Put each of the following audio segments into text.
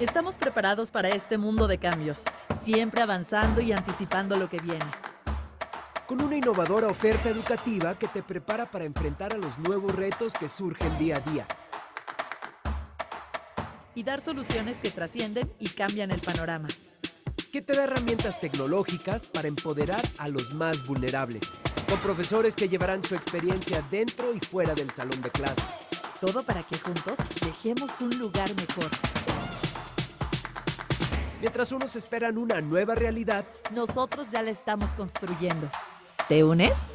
Estamos preparados para este mundo de cambios, siempre avanzando y anticipando lo que viene. Con una innovadora oferta educativa que te prepara para enfrentar a los nuevos retos que surgen día a día. Y dar soluciones que trascienden y cambian el panorama. Que te da herramientas tecnológicas para empoderar a los más vulnerables. Con profesores que llevarán su experiencia dentro y fuera del salón de clases. Todo para que juntos dejemos un lugar mejor. Mientras unos esperan una nueva realidad, nosotros ya la estamos construyendo. ¿Te unes?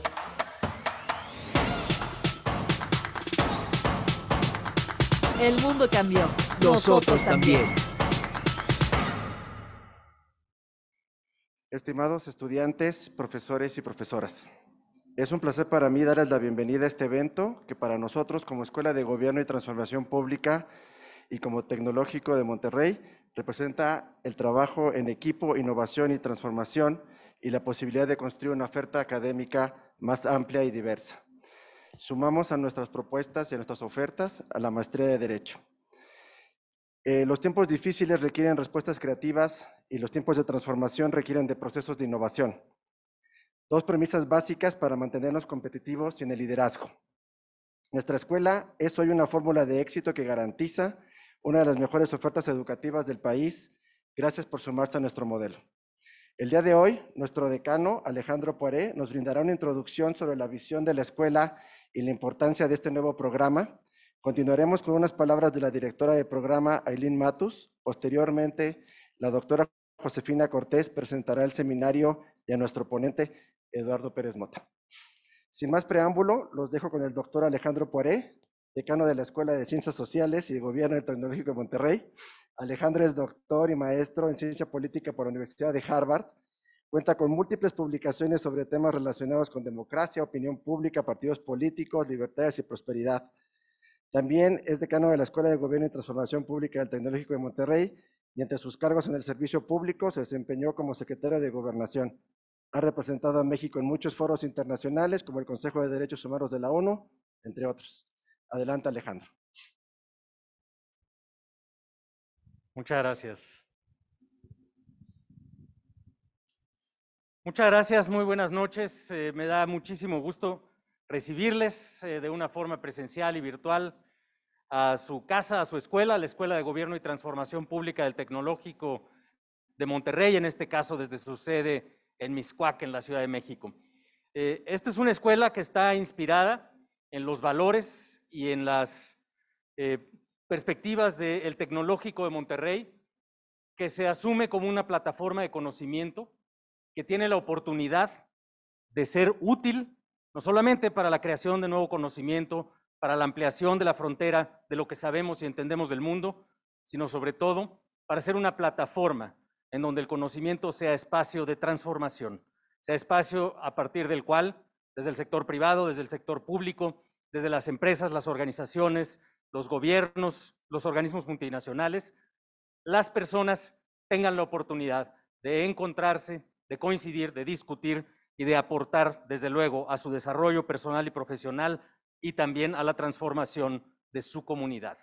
El mundo cambió. Nosotros también. Estimados estudiantes, profesores y profesoras, es un placer para mí darles la bienvenida a este evento que para nosotros como Escuela de Gobierno y Transformación Pública y como Tecnológico de Monterrey Representa el trabajo en equipo, innovación y transformación y la posibilidad de construir una oferta académica más amplia y diversa. Sumamos a nuestras propuestas y a nuestras ofertas a la maestría de Derecho. Eh, los tiempos difíciles requieren respuestas creativas y los tiempos de transformación requieren de procesos de innovación. Dos premisas básicas para mantenernos competitivos y en el liderazgo. nuestra escuela es hoy una fórmula de éxito que garantiza una de las mejores ofertas educativas del país. Gracias por sumarse a nuestro modelo. El día de hoy, nuestro decano Alejandro Poiré nos brindará una introducción sobre la visión de la escuela y la importancia de este nuevo programa. Continuaremos con unas palabras de la directora de programa, Aileen Matus. Posteriormente, la doctora Josefina Cortés presentará el seminario de nuestro ponente, Eduardo Pérez Mota. Sin más preámbulo, los dejo con el doctor Alejandro Poiré, decano de la Escuela de Ciencias Sociales y de Gobierno del Tecnológico de Monterrey. Alejandro es doctor y maestro en ciencia política por la Universidad de Harvard. Cuenta con múltiples publicaciones sobre temas relacionados con democracia, opinión pública, partidos políticos, libertades y prosperidad. También es decano de la Escuela de Gobierno y Transformación Pública del Tecnológico de Monterrey y entre sus cargos en el servicio público se desempeñó como secretario de Gobernación. Ha representado a México en muchos foros internacionales como el Consejo de Derechos Humanos de la ONU, entre otros. Adelante, Alejandro. Muchas gracias. Muchas gracias, muy buenas noches. Eh, me da muchísimo gusto recibirles eh, de una forma presencial y virtual a su casa, a su escuela, la Escuela de Gobierno y Transformación Pública del Tecnológico de Monterrey, en este caso desde su sede en Miscuac, en la Ciudad de México. Eh, esta es una escuela que está inspirada en los valores y en las eh, perspectivas del Tecnológico de Monterrey, que se asume como una plataforma de conocimiento que tiene la oportunidad de ser útil, no solamente para la creación de nuevo conocimiento, para la ampliación de la frontera de lo que sabemos y entendemos del mundo, sino sobre todo para ser una plataforma en donde el conocimiento sea espacio de transformación, sea espacio a partir del cual, desde el sector privado, desde el sector público, desde las empresas, las organizaciones, los gobiernos, los organismos multinacionales, las personas tengan la oportunidad de encontrarse, de coincidir, de discutir y de aportar, desde luego, a su desarrollo personal y profesional y también a la transformación de su comunidad.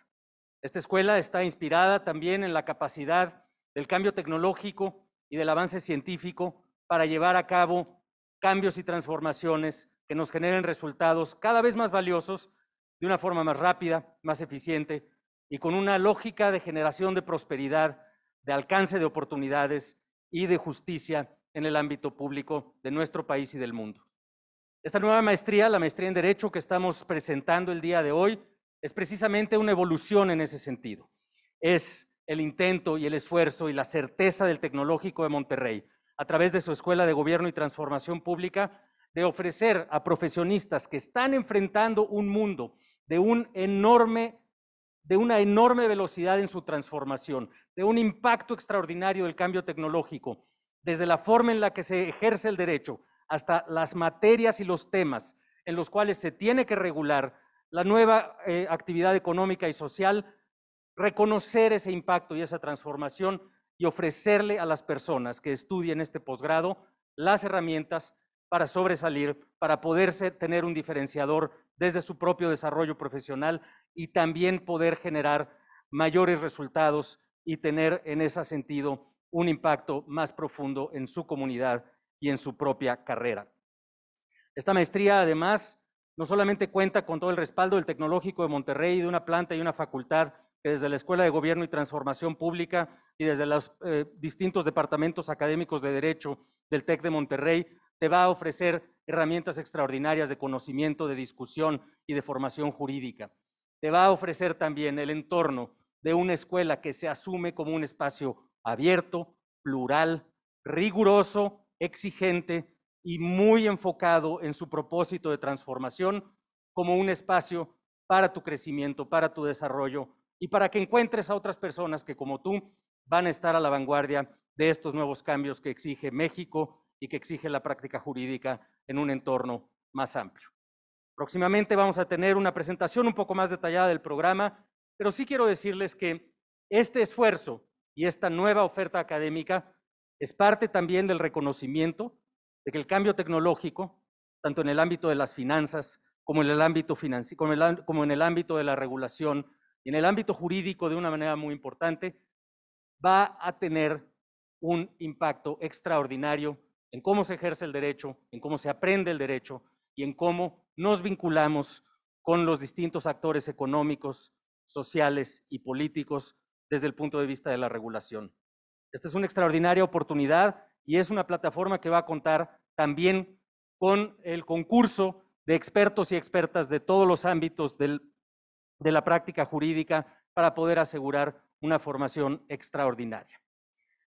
Esta escuela está inspirada también en la capacidad del cambio tecnológico y del avance científico para llevar a cabo cambios y transformaciones que nos generen resultados cada vez más valiosos, de una forma más rápida, más eficiente y con una lógica de generación de prosperidad, de alcance de oportunidades y de justicia en el ámbito público de nuestro país y del mundo. Esta nueva maestría, la maestría en Derecho que estamos presentando el día de hoy, es precisamente una evolución en ese sentido. Es el intento y el esfuerzo y la certeza del tecnológico de Monterrey, a través de su Escuela de Gobierno y Transformación Pública, de ofrecer a profesionistas que están enfrentando un mundo de, un enorme, de una enorme velocidad en su transformación, de un impacto extraordinario del cambio tecnológico, desde la forma en la que se ejerce el derecho hasta las materias y los temas en los cuales se tiene que regular la nueva eh, actividad económica y social, reconocer ese impacto y esa transformación y ofrecerle a las personas que estudien este posgrado las herramientas para sobresalir, para poderse tener un diferenciador desde su propio desarrollo profesional y también poder generar mayores resultados y tener en ese sentido un impacto más profundo en su comunidad y en su propia carrera. Esta maestría, además, no solamente cuenta con todo el respaldo del Tecnológico de Monterrey, de una planta y una facultad que desde la Escuela de Gobierno y Transformación Pública y desde los eh, distintos departamentos académicos de Derecho del TEC de Monterrey te va a ofrecer herramientas extraordinarias de conocimiento, de discusión y de formación jurídica. Te va a ofrecer también el entorno de una escuela que se asume como un espacio abierto, plural, riguroso, exigente y muy enfocado en su propósito de transformación como un espacio para tu crecimiento, para tu desarrollo y para que encuentres a otras personas que como tú van a estar a la vanguardia de estos nuevos cambios que exige México y que exige la práctica jurídica en un entorno más amplio. Próximamente vamos a tener una presentación un poco más detallada del programa, pero sí quiero decirles que este esfuerzo y esta nueva oferta académica es parte también del reconocimiento de que el cambio tecnológico, tanto en el ámbito de las finanzas como en el ámbito, como en el ámbito de la regulación y en el ámbito jurídico de una manera muy importante, va a tener un impacto extraordinario en cómo se ejerce el derecho, en cómo se aprende el derecho y en cómo nos vinculamos con los distintos actores económicos, sociales y políticos desde el punto de vista de la regulación. Esta es una extraordinaria oportunidad y es una plataforma que va a contar también con el concurso de expertos y expertas de todos los ámbitos de la práctica jurídica para poder asegurar una formación extraordinaria.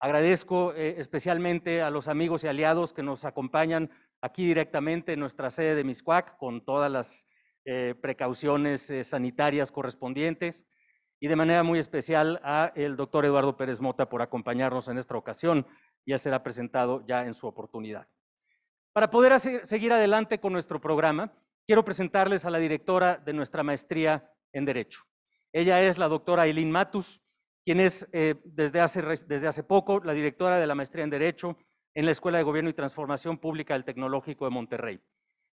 Agradezco eh, especialmente a los amigos y aliados que nos acompañan aquí directamente en nuestra sede de Miscuac con todas las eh, precauciones eh, sanitarias correspondientes y de manera muy especial a el doctor Eduardo Pérez Mota por acompañarnos en esta ocasión. Ya será presentado ya en su oportunidad. Para poder seguir adelante con nuestro programa, quiero presentarles a la directora de nuestra maestría en Derecho. Ella es la doctora Eileen Matus, quien es eh, desde, hace, desde hace poco la directora de la maestría en Derecho en la Escuela de Gobierno y Transformación Pública del Tecnológico de Monterrey.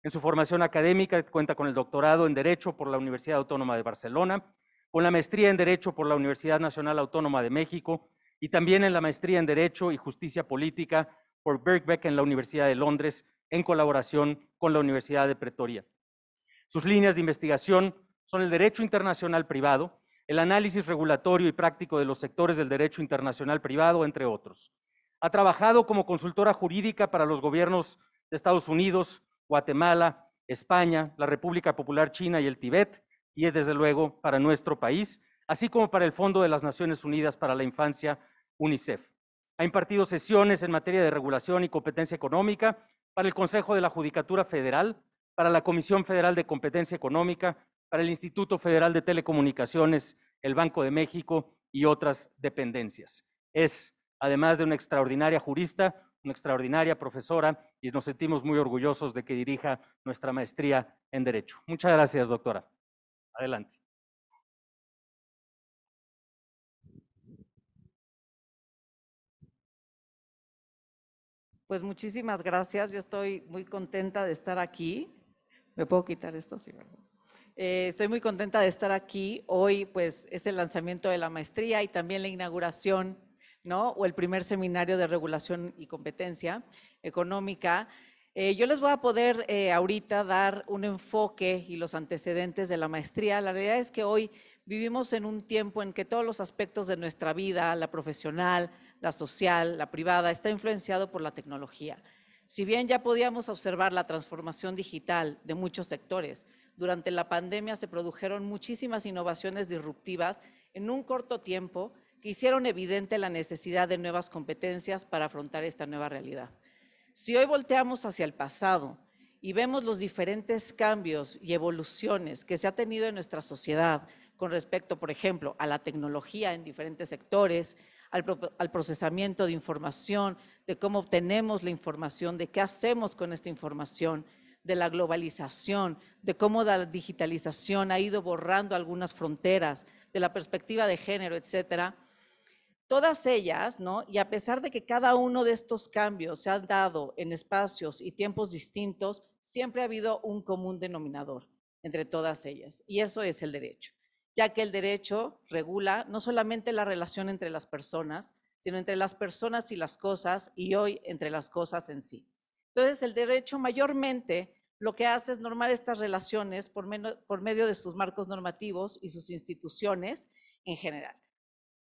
En su formación académica cuenta con el doctorado en Derecho por la Universidad Autónoma de Barcelona, con la maestría en Derecho por la Universidad Nacional Autónoma de México y también en la maestría en Derecho y Justicia Política por Birkbeck en la Universidad de Londres en colaboración con la Universidad de Pretoria. Sus líneas de investigación son el derecho internacional privado, el análisis regulatorio y práctico de los sectores del derecho internacional privado, entre otros. Ha trabajado como consultora jurídica para los gobiernos de Estados Unidos, Guatemala, España, la República Popular China y el Tíbet, y desde luego para nuestro país, así como para el Fondo de las Naciones Unidas para la Infancia, UNICEF. Ha impartido sesiones en materia de regulación y competencia económica para el Consejo de la Judicatura Federal, para la Comisión Federal de Competencia Económica, para el Instituto Federal de Telecomunicaciones, el Banco de México y otras dependencias. Es, además de una extraordinaria jurista, una extraordinaria profesora y nos sentimos muy orgullosos de que dirija nuestra maestría en Derecho. Muchas gracias, doctora. Adelante. Pues muchísimas gracias. Yo estoy muy contenta de estar aquí. ¿Me puedo quitar esto? Sí, ¿verdad? Eh, estoy muy contenta de estar aquí. Hoy pues es el lanzamiento de la maestría y también la inauguración, ¿no? O el primer seminario de regulación y competencia económica. Eh, yo les voy a poder eh, ahorita dar un enfoque y los antecedentes de la maestría. La realidad es que hoy vivimos en un tiempo en que todos los aspectos de nuestra vida, la profesional, la social, la privada, está influenciado por la tecnología. Si bien ya podíamos observar la transformación digital de muchos sectores, durante la pandemia se produjeron muchísimas innovaciones disruptivas en un corto tiempo que hicieron evidente la necesidad de nuevas competencias para afrontar esta nueva realidad. Si hoy volteamos hacia el pasado y vemos los diferentes cambios y evoluciones que se ha tenido en nuestra sociedad con respecto, por ejemplo, a la tecnología en diferentes sectores, al, al, procesamiento de información, de cómo obtenemos la información, de qué hacemos con esta información, de la globalización, de cómo la digitalización ha ido borrando algunas fronteras, de la perspectiva de género, etcétera. Todas ellas, ¿no? Y a pesar de que cada uno de estos cambios se han dado en espacios y tiempos distintos, siempre ha habido un común denominador entre todas ellas, y eso es el derecho, ya que el derecho regula no solamente la relación entre las personas, sino entre las personas y las cosas, y hoy entre las cosas en sí. Entonces, el derecho mayormente lo que hace es normar estas relaciones por, medio de sus marcos normativos y sus instituciones en general.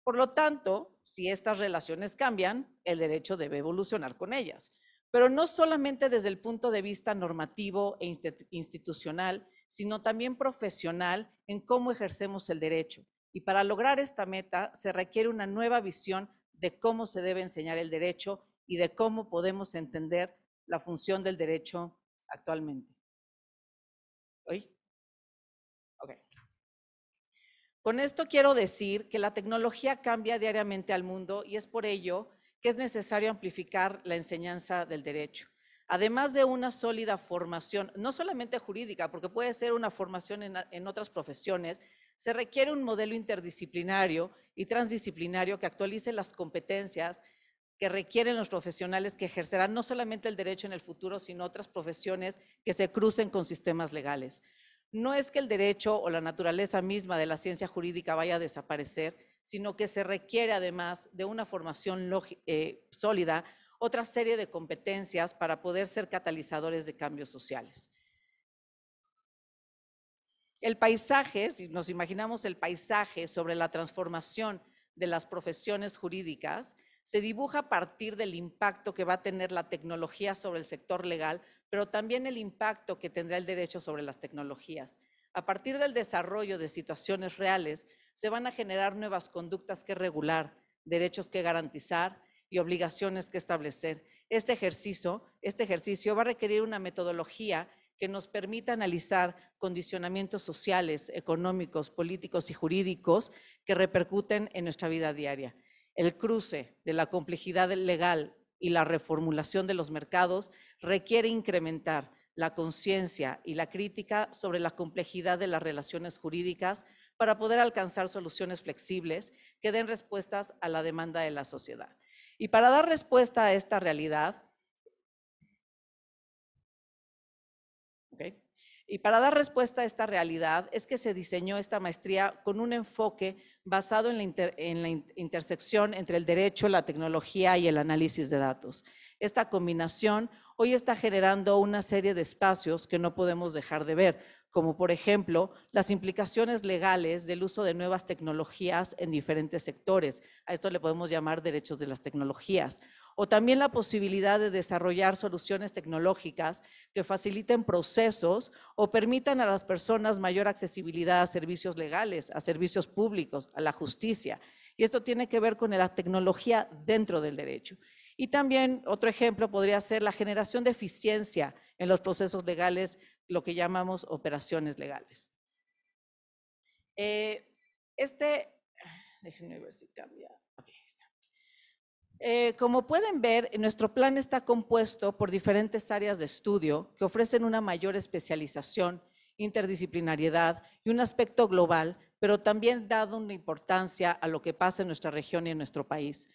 Por lo tanto, si estas relaciones cambian, el derecho debe evolucionar con ellas, pero no solamente desde el punto de vista normativo e institucional, sino también profesional en cómo ejercemos el derecho. Y para lograr esta meta se requiere una nueva visión de cómo se debe enseñar el derecho y de cómo podemos entender la función del derecho actualmente. ¿Oí? Okay. Con esto quiero decir que la tecnología cambia diariamente al mundo y es por ello que es necesario amplificar la enseñanza del derecho. Además de una sólida formación, no solamente jurídica, porque puede ser una formación en, en otras profesiones, se requiere un modelo interdisciplinario y transdisciplinario que actualice las competencias que requieren los profesionales que ejercerán no solamente el derecho en el futuro, sino otras profesiones que se crucen con sistemas legales. No es que el derecho o la naturaleza misma de la ciencia jurídica vaya a desaparecer, sino que se requiere además de una formación eh, sólida, otra serie de competencias para poder ser catalizadores de cambios sociales. El paisaje, si nos imaginamos el paisaje sobre la transformación de las profesiones jurídicas, se dibuja a partir del impacto que va a tener la tecnología sobre el sector legal, pero también el impacto que tendrá el derecho sobre las tecnologías. A partir del desarrollo de situaciones reales, se van a generar nuevas conductas que regular, derechos que garantizar y obligaciones que establecer. Este ejercicio, este ejercicio va a requerir una metodología que nos permita analizar condicionamientos sociales, económicos, políticos y jurídicos que repercuten en nuestra vida diaria. El cruce de la complejidad legal y la reformulación de los mercados requiere incrementar la conciencia y la crítica sobre la complejidad de las relaciones jurídicas para poder alcanzar soluciones flexibles que den respuestas a la demanda de la sociedad. Y para dar respuesta a esta realidad, Y para dar respuesta a esta realidad es que se diseñó esta maestría con un enfoque basado en la, intersección entre el derecho, la tecnología y el análisis de datos. Esta combinación hoy está generando una serie de espacios que no podemos dejar de ver, como por ejemplo las implicaciones legales del uso de nuevas tecnologías en diferentes sectores. A esto le podemos llamar derechos de las tecnologías, o también la posibilidad de desarrollar soluciones tecnológicas que faciliten procesos o permitan a las personas mayor accesibilidad a servicios legales, a servicios públicos, a la justicia. Y esto tiene que ver con la tecnología dentro del derecho. Y también otro ejemplo podría ser la generación de eficiencia en los procesos legales, lo que llamamos operaciones legales. Eh, este, déjenme ver si cambia. Eh, como pueden ver, nuestro plan está compuesto por diferentes áreas de estudio que ofrecen una mayor especialización, interdisciplinariedad y un aspecto global, pero también dado una importancia a lo que pasa en nuestra región y en nuestro país.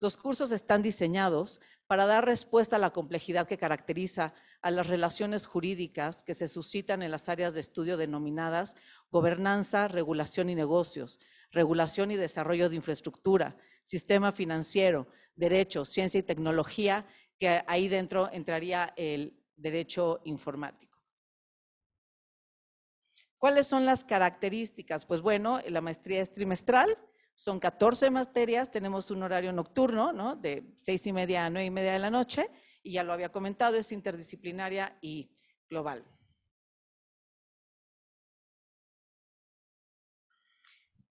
Los cursos están diseñados para dar respuesta a la complejidad que caracteriza a las relaciones jurídicas que se suscitan en las áreas de estudio denominadas gobernanza, regulación y negocios, regulación y desarrollo de infraestructura, sistema financiero, derecho, ciencia y tecnología, que ahí dentro entraría el derecho informático. ¿Cuáles son las características? Pues bueno, la maestría es trimestral, son 14 materias, tenemos un horario nocturno, ¿no? De seis y media a nueve y media de la noche, y ya lo había comentado, es interdisciplinaria y global.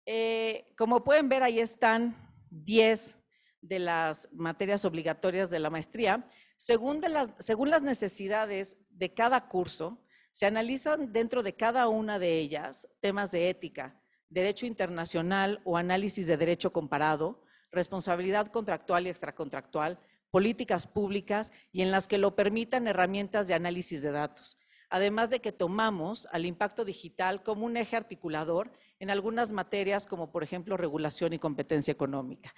Eh, como pueden ver, ahí están 10 de las materias obligatorias de la maestría, según, las, las necesidades de cada curso, se analizan dentro de cada una de ellas temas de ética, derecho internacional o análisis de derecho comparado, responsabilidad contractual y extracontractual, políticas públicas y en las que lo permitan herramientas de análisis de datos. Además de que tomamos al impacto digital como un eje articulador en algunas materias como por ejemplo regulación y competencia económica.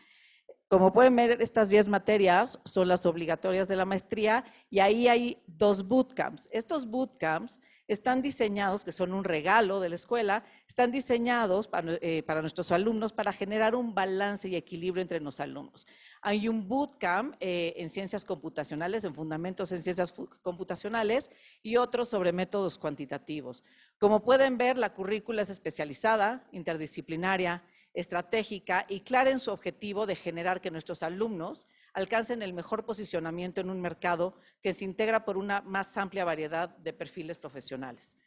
Como pueden ver, estas 10 materias son las obligatorias de la maestría y ahí hay dos bootcamps. Estos bootcamps están diseñados, que son un regalo de la escuela, están diseñados para, eh, nuestros alumnos para generar un balance y equilibrio entre los alumnos. Hay un bootcamp eh, en ciencias computacionales, en fundamentos en ciencias computacionales y otro sobre métodos cuantitativos. Como pueden ver, la currícula es especializada, interdisciplinaria, estratégica y clara en su objetivo de generar que nuestros alumnos alcancen el mejor posicionamiento en un mercado que se integra por una más amplia variedad de perfiles profesionales.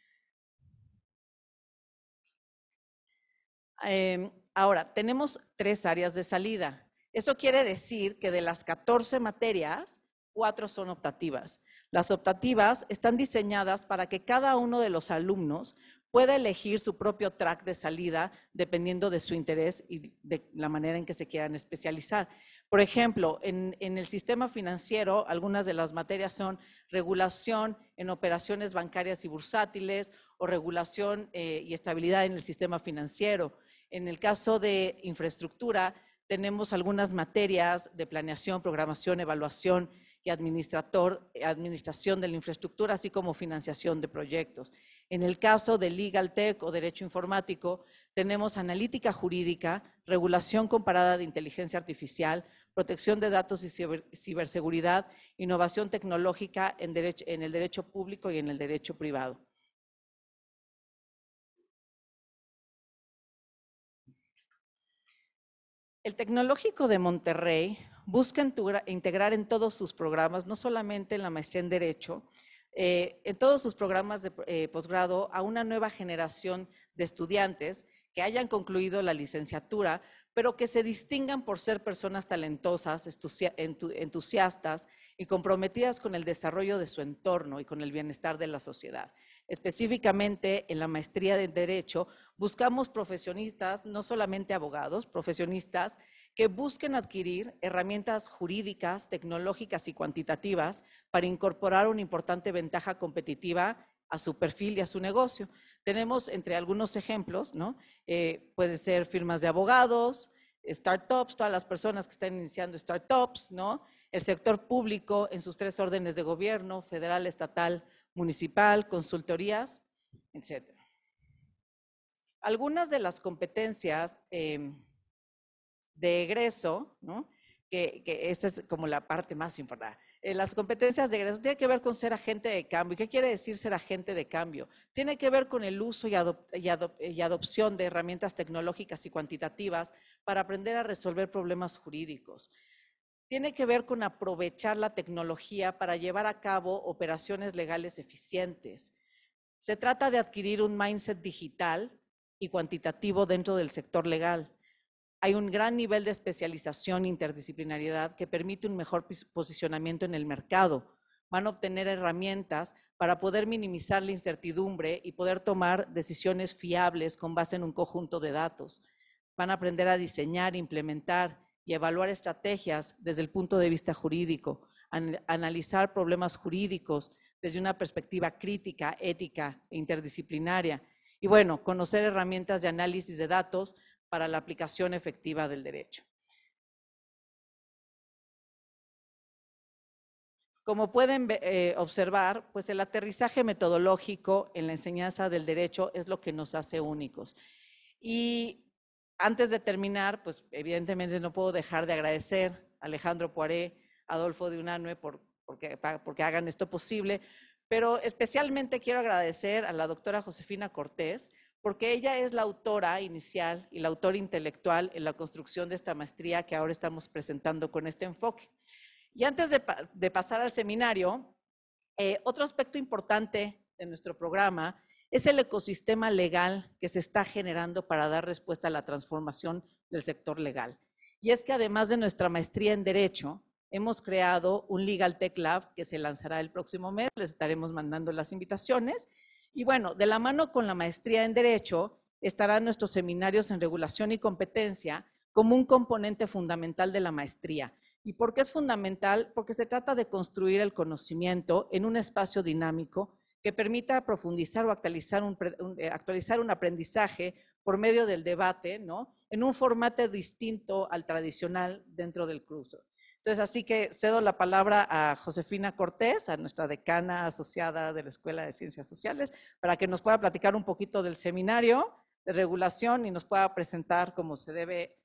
Em, ahora, tenemos tres áreas de salida. Eso quiere decir que de las 14 materias, cuatro son optativas. Las optativas están diseñadas para que cada uno de los alumnos puede elegir su propio track de salida dependiendo de su interés y de la manera en que se quieran especializar. Por ejemplo, en, el sistema financiero, algunas de las materias son regulación en operaciones bancarias y bursátiles o regulación eh, y estabilidad en el sistema financiero. En el caso de infraestructura, tenemos algunas materias de planeación, programación, evaluación y administrador administración de la infraestructura, así como financiación de proyectos. En el caso de Legal Tech o Derecho Informático, tenemos analítica jurídica, regulación comparada de inteligencia artificial, protección de datos y ciberseguridad, innovación tecnológica en, en el derecho público y en el derecho privado. El Tecnológico de Monterrey busca integrar en todos sus programas, no solamente en la maestría en Derecho, eh, en todos sus programas de eh, posgrado a una nueva generación de estudiantes que hayan concluido la licenciatura, pero que se distingan por ser personas talentosas, entusiastas y comprometidas con el desarrollo de su entorno y con el bienestar de la sociedad. Específicamente en la maestría de Derecho, buscamos profesionistas, no solamente abogados, profesionistas que busquen adquirir herramientas jurídicas, tecnológicas y cuantitativas para incorporar una importante ventaja competitiva a su perfil y a su negocio. Tenemos entre algunos ejemplos, ¿no? Eh, ser firmas de abogados, startups, todas las personas que están iniciando startups, ¿no? El sector público en sus tres órdenes de gobierno, federal, estatal, municipal, consultorías, etc. Algunas de las competencias em, de egreso, Que, esta es como la parte más importante. Eh, las competencias de egreso tienen que ver con ser agente de cambio. ¿Y ¿Qué quiere decir ser agente de cambio? Tiene que ver con el uso y adopción de herramientas tecnológicas y cuantitativas para aprender a resolver problemas jurídicos. Tiene que ver con aprovechar la tecnología para llevar a cabo operaciones legales eficientes. Se trata de adquirir un mindset digital y cuantitativo dentro del sector legal hay un gran nivel de especialización e interdisciplinariedad que permite un mejor posicionamiento en el mercado. Van a obtener herramientas para poder minimizar la incertidumbre y poder tomar decisiones fiables con base en un conjunto de datos. Van a aprender a diseñar, implementar y evaluar estrategias desde el punto de vista jurídico, analizar problemas jurídicos desde una perspectiva crítica, ética e interdisciplinaria. Y bueno, conocer herramientas de análisis de datos para la aplicación efectiva del derecho. Como pueden eh, observar, pues el aterrizaje metodológico en la enseñanza del derecho es lo que nos hace únicos. Y antes de terminar, pues evidentemente no puedo dejar de agradecer a Alejandro Poiré, Adolfo de Unanue, porque hagan esto posible, pero especialmente quiero agradecer a la doctora Josefina Cortés, porque ella es la autora inicial y la autora intelectual en la construcción de esta maestría que ahora estamos presentando con este enfoque. Y antes de, pasar al seminario, eh, otro aspecto importante de nuestro programa es el ecosistema legal que se está generando para dar respuesta a la transformación del sector legal. Y es que además de nuestra maestría en Derecho, hemos creado un Legal Tech Lab que se lanzará el próximo mes. Les estaremos mandando las invitaciones y bueno, de la mano con la maestría en Derecho estarán nuestros seminarios en regulación y competencia como un componente fundamental de la maestría. ¿Y por qué es fundamental? Porque se trata de construir el conocimiento en un espacio dinámico que permita profundizar o actualizar un, eh, aprendizaje por medio del debate, ¿no? En un formato distinto al tradicional dentro del curso. Entonces, así que cedo la palabra a Josefina Cortés, a nuestra decana asociada de la Escuela de Ciencias Sociales, para que nos pueda platicar un poquito del seminario de regulación y nos pueda presentar como se debe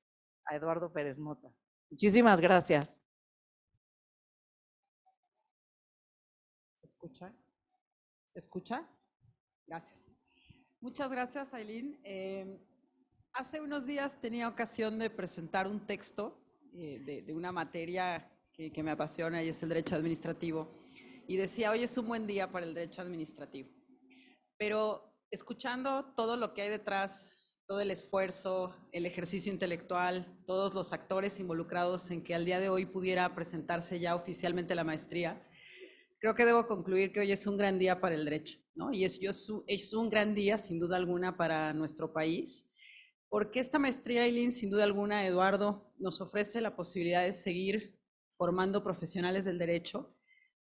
a Eduardo Pérez Mota. Muchísimas gracias. ¿Se escucha? ¿Se escucha? Gracias. Muchas gracias, Aileen. Eh, hace unos días tenía ocasión de presentar un texto eh, de, una materia que, me apasiona y es el derecho administrativo. Y decía, hoy es un buen día para el derecho administrativo. Pero escuchando todo lo que hay detrás, todo el esfuerzo, el ejercicio intelectual, todos los actores involucrados en que al día de hoy pudiera presentarse ya oficialmente la maestría, creo que debo concluir que hoy es un gran día para el derecho, ¿no? Y es un gran día, sin duda alguna, para nuestro país porque esta maestría, Eileen, sin duda alguna, Eduardo, nos ofrece la posibilidad de seguir formando profesionales del derecho,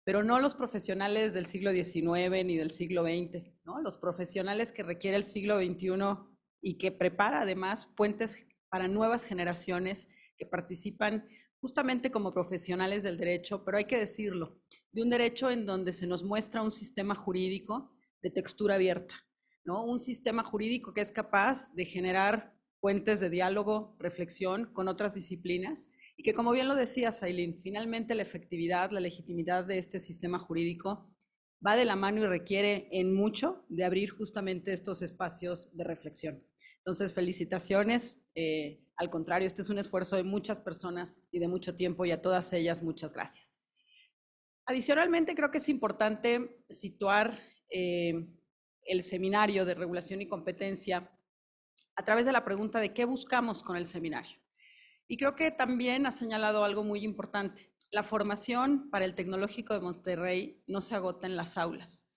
pero no los profesionales del siglo XIX ni del siglo XX, ¿no? los profesionales que requiere el siglo XXI y que prepara además puentes para nuevas generaciones que participan justamente como profesionales del derecho, pero hay que decirlo, de un derecho en donde se nos muestra un sistema jurídico de textura abierta, ¿no? un sistema jurídico que es capaz de generar puentes de diálogo, reflexión con otras disciplinas y que, como bien lo decía Aileen, finalmente la efectividad, la legitimidad de este sistema jurídico va de la mano y requiere en mucho de abrir justamente estos espacios de reflexión. Entonces, felicitaciones. Eh, al contrario, este es un esfuerzo de muchas personas y de mucho tiempo y a todas ellas muchas gracias. Adicionalmente, creo que es importante situar eh, el seminario de regulación y competencia a través de la pregunta de qué buscamos con el seminario. Y creo que también ha señalado algo muy importante. La formación para el Tecnológico de Monterrey no se agota en las aulas.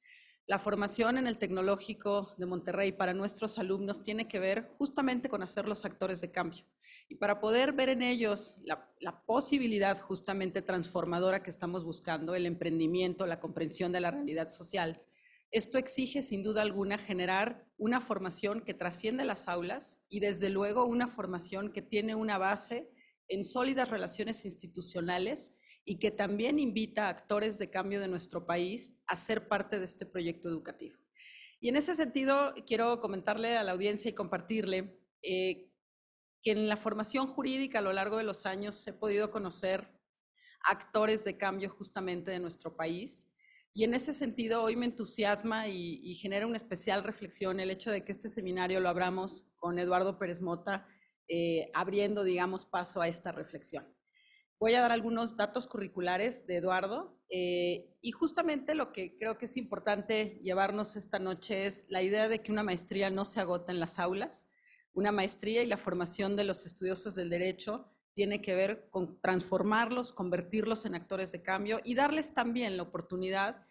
La formación en el Tecnológico de Monterrey para nuestros alumnos tiene que ver justamente con hacer los actores de cambio. Y para poder ver en ellos la, la, posibilidad justamente transformadora que estamos buscando, el emprendimiento, la comprensión de la realidad social, esto exige, sin duda alguna, generar una formación que trasciende las aulas y, desde luego, una formación que tiene una base en sólidas relaciones institucionales y que también invita a actores de cambio de nuestro país a ser parte de este proyecto educativo. Y en ese sentido, quiero comentarle a la audiencia y compartirle eh, que en la formación jurídica a lo largo de los años he podido conocer actores de cambio justamente de nuestro país y en ese sentido, hoy me entusiasma y, genera una especial reflexión el hecho de que este seminario lo abramos con Eduardo Pérez Mota, eh, abriendo, digamos, paso a esta reflexión. Voy a dar algunos datos curriculares de Eduardo eh, y justamente lo que creo que es importante llevarnos esta noche es la idea de que una maestría no se agota en las aulas, una maestría y la formación de los estudiosos del derecho tiene que ver con transformarlos, convertirlos en actores de cambio y darles también la oportunidad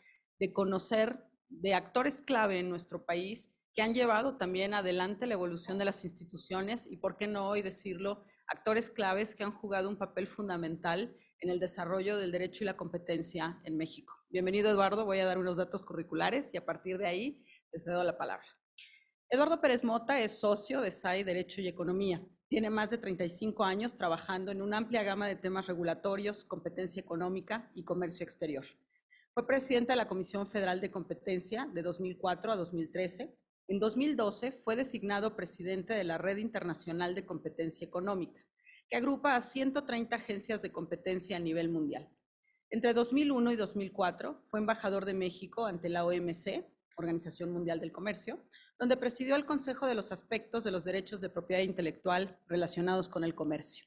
de conocer de actores clave en nuestro país que han llevado también adelante la evolución de las instituciones y, por qué no hoy decirlo, actores claves que han jugado un papel fundamental en el desarrollo del derecho y la competencia en México. Bienvenido, Eduardo. Voy a dar unos datos curriculares y a partir de ahí te cedo la palabra. Eduardo Pérez Mota es socio de SAI Derecho y Economía. Tiene más de 35 años trabajando en una amplia gama de temas regulatorios, competencia económica y comercio exterior. Fue presidenta de la Comisión Federal de Competencia de 2004 a 2013. En 2012 fue designado presidente de la Red Internacional de Competencia Económica, que agrupa a 130 agencias de competencia a nivel mundial. Entre 2001 y 2004 fue embajador de México ante la OMC Organización Mundial del Comercio, donde presidió el Consejo de los Aspectos de los Derechos de Propiedad Intelectual relacionados con el comercio.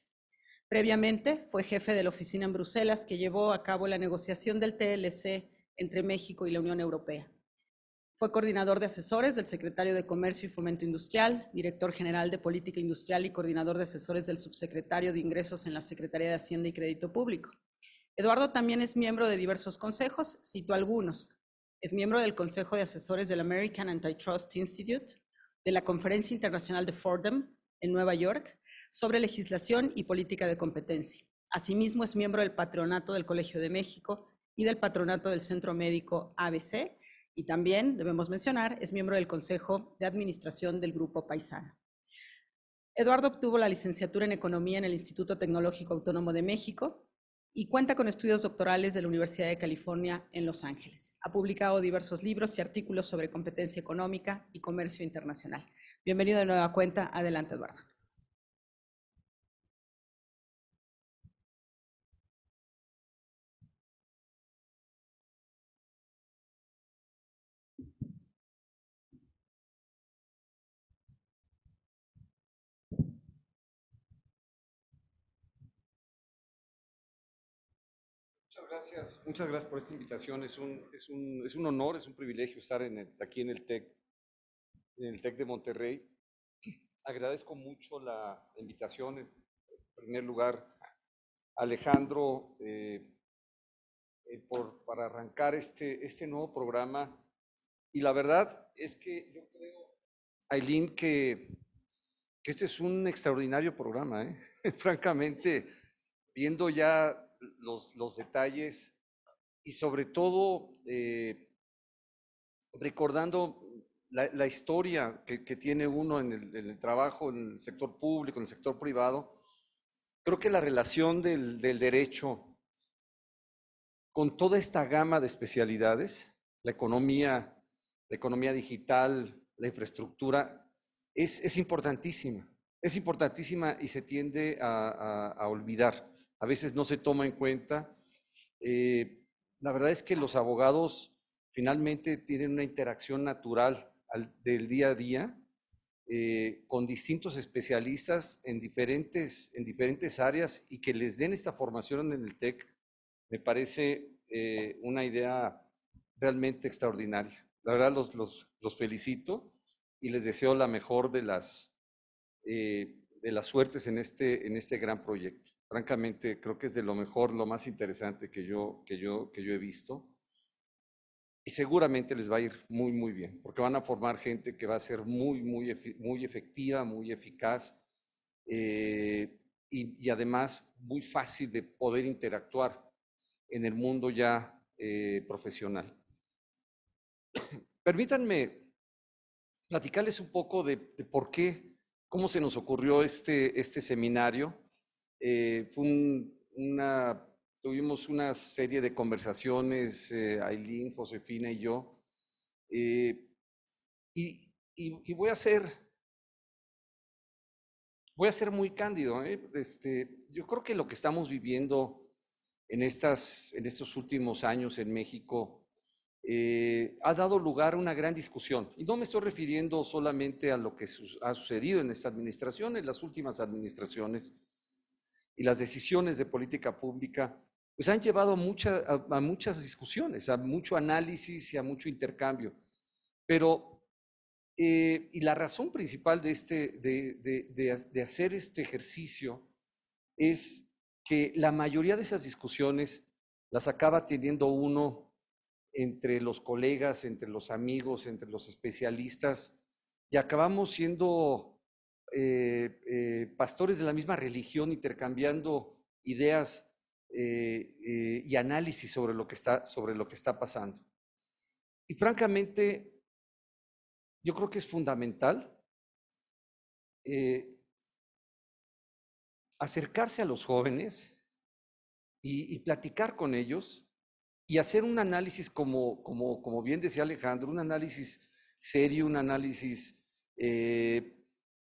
Previamente fue jefe de la oficina en Bruselas que llevó a cabo la negociación del TLC entre México y la Unión Europea. Fue coordinador de asesores del secretario de Comercio y Fomento Industrial, director general de Política Industrial y coordinador de asesores del subsecretario de Ingresos en la Secretaría de Hacienda y Crédito Público. Eduardo también es miembro de diversos consejos, cito algunos, es miembro del Consejo de Asesores del American Antitrust Institute, de la Conferencia Internacional de Fordham en Nueva York sobre legislación y política de competencia. Asimismo, es miembro del Patronato del Colegio de México y del Patronato del Centro Médico ABC y también, debemos mencionar, es miembro del Consejo de Administración del Grupo Paisana. Eduardo obtuvo la licenciatura en Economía en el Instituto Tecnológico Autónomo de México, y cuenta con estudios doctorales de la Universidad de California en Los Ángeles. Ha publicado diversos libros y artículos sobre competencia económica y comercio internacional. Bienvenido de nueva cuenta. Adelante, Eduardo. Muchas gracias por esta invitación. Es un, es un, es un honor, es un privilegio estar en aquí en el TEC, en el TEC de Monterrey. Agradezco mucho la invitación. En primer lugar, Alejandro, eh, eh, por, para arrancar este, este nuevo programa. Y la verdad es que yo creo, Aileen, que, este es un extraordinario programa. ¿eh? Francamente, viendo ya los, detalles y sobre todo eh, recordando la, historia que, tiene uno en el, trabajo, en el sector público, en el sector privado. Creo que la relación del, derecho con toda esta gama de especialidades, la economía, la economía digital, la infraestructura, es, es importantísima. Es importantísima y se tiende a, a olvidar a veces no se toma en cuenta. Eh, la verdad es que los abogados finalmente tienen una interacción natural del día a día eh, con distintos especialistas en diferentes, en diferentes áreas y que les den esta formación en el TEC me parece eh, una idea realmente extraordinaria. La verdad los, felicito y les deseo la mejor de las, de las suertes en este, en este gran proyecto francamente creo que es de lo mejor, lo más interesante que yo, que yo, que yo he visto. Y seguramente les va a ir muy, muy bien, porque van a formar gente que va a ser muy, muy, muy efectiva, muy eficaz eh, y, además muy fácil de poder interactuar en el mundo ya eh, profesional. Permítanme platicarles un poco de, por qué, cómo se nos ocurrió este, este seminario eh, una, tuvimos una serie de conversaciones, eh, Aileen, Josefina y yo. Eh, y, voy a ser, voy a ser muy cándido. ¿eh? Este, yo creo que lo que estamos viviendo en, estas, en estos últimos años en México eh, ha dado lugar a una gran discusión. Y no me estoy refiriendo solamente a lo que ha sucedido en esta administración, en las últimas administraciones, y las decisiones de política pública, pues han llevado a, muchas discusiones, a mucho análisis y a mucho intercambio. Pero eh, y la razón principal de, este, de, hacer este ejercicio es que la mayoría de esas discusiones las acaba teniendo uno entre los colegas, entre los amigos, entre los especialistas, y acabamos siendo eh, eh, pastores de la misma religión intercambiando ideas eh, y análisis sobre lo, que está, sobre lo que está pasando. Y francamente, yo creo que es fundamental acercarse a los jóvenes y, platicar con ellos y hacer un análisis, como, como, como bien decía Alejandro, un análisis serio, un análisis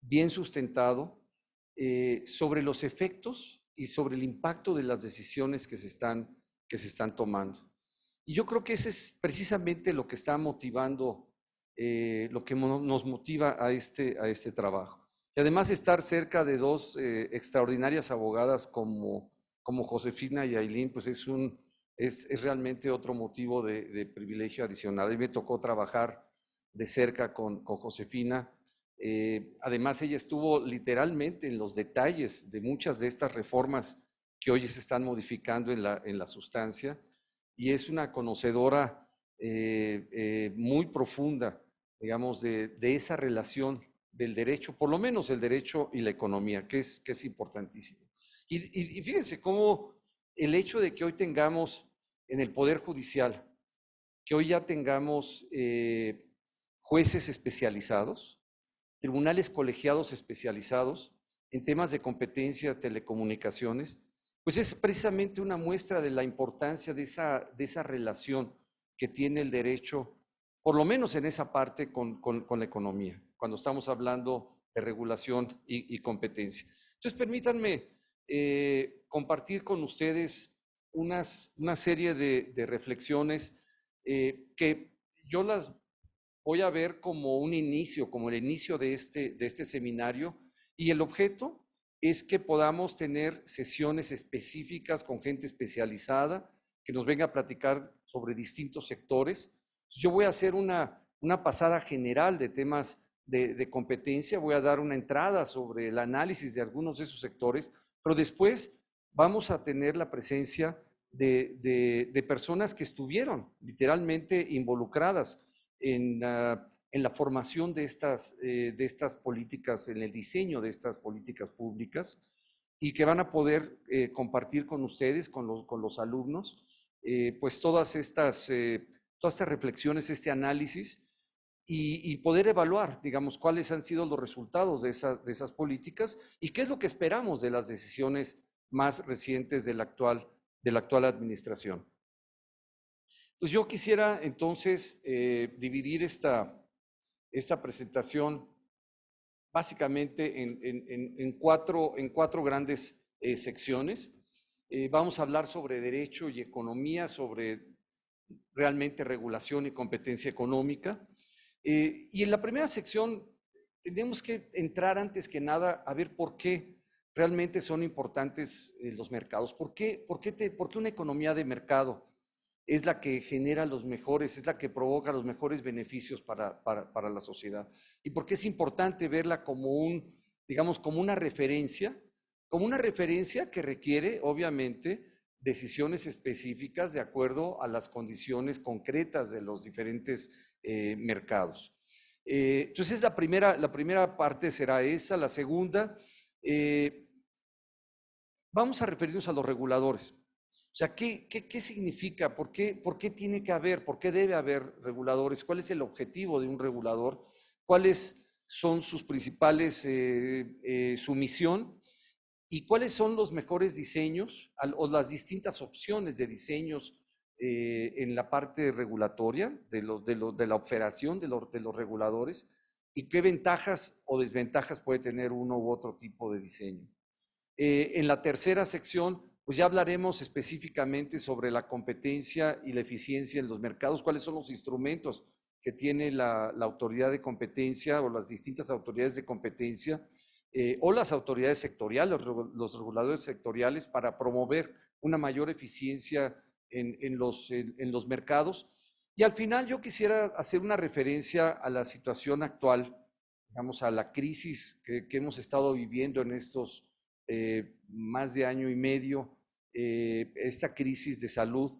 bien sustentado eh, sobre los efectos y sobre el impacto de las decisiones que se están, que se están tomando. Y yo creo que ese es precisamente lo que está motivando, eh, lo que nos motiva a este, a este trabajo. Y además estar cerca de dos eh, extraordinarias abogadas como, como Josefina y Aileen, pues es, un, es, realmente otro motivo de, privilegio adicional. A mí me tocó trabajar de cerca con Josefina eh, además, ella estuvo literalmente en los detalles de muchas de estas reformas que hoy se están modificando en la, en la sustancia y es una conocedora eh, eh, muy profunda, digamos, de, de, esa relación del derecho, por lo menos el derecho y la economía, que es, que es importantísimo. Y, y fíjense cómo el hecho de que hoy tengamos en el Poder Judicial, que hoy ya tengamos jueces especializados, tribunales colegiados especializados en temas de competencia, telecomunicaciones, pues es precisamente una muestra de la importancia de esa, de esa relación que tiene el derecho, por lo menos en esa parte con, la economía, cuando estamos hablando de regulación y, competencia. Entonces, permítanme eh, compartir con ustedes unas, una serie de, reflexiones eh, que yo las voy a ver como un inicio, como el inicio de este, de este seminario. Y el objeto es que podamos tener sesiones específicas con gente especializada que nos venga a platicar sobre distintos sectores. Yo voy a hacer una, una pasada general de temas de, competencia, voy a dar una entrada sobre el análisis de algunos de esos sectores, pero después vamos a tener la presencia de personas que estuvieron literalmente involucradas en, la, formación de estas, eh, de estas políticas, en el diseño de estas políticas públicas y que van a poder eh, compartir con ustedes, con los, alumnos, eh, pues todas estas, todas estas reflexiones, este análisis y, poder evaluar, digamos, cuáles han sido los resultados de esas, de esas políticas y qué es lo que esperamos de las decisiones más recientes de actual, de la actual administración. Pues yo quisiera entonces eh, dividir esta, presentación básicamente en, cuatro, grandes eh, secciones. Eh, vamos a hablar sobre derecho y economía, sobre realmente regulación y competencia económica. y en la primera sección tenemos que entrar antes que nada a ver por qué realmente son importantes los mercados, por por qué una economía de mercado es la que genera los mejores, es la que provoca los mejores beneficios para, la sociedad. Y porque es importante verla como un, digamos, como una referencia, como una referencia que requiere, obviamente, decisiones específicas de acuerdo a las condiciones concretas de los diferentes eh, mercados. Eh, entonces, la primera, la primera parte será esa. La segunda, eh, vamos a referirnos a los reguladores. O sea, ¿qué, qué, qué significa? ¿Por qué, ¿Por qué tiene que haber? ¿Por qué debe haber reguladores? ¿Cuál es el objetivo de un regulador? ¿Cuáles son sus principales, eh, eh, su misión? ¿Y cuáles son los mejores diseños o las distintas opciones de diseños eh, en la parte regulatoria de, los, de, de la operación de los, de los reguladores? y qué ventajas o desventajas puede tener uno u otro tipo de diseño. en la tercera sección pues ya hablaremos específicamente sobre la competencia y la eficiencia en los mercados, cuáles son los instrumentos que tiene la, autoridad de competencia o las distintas autoridades de competencia eh, o las autoridades sectoriales, los, reguladores sectoriales para promover una mayor eficiencia en, los, mercados. Y al final yo quisiera hacer una referencia a la situación actual, digamos, a la crisis que, que hemos estado viviendo en estos eh, más de año y medio, eh, esta crisis de salud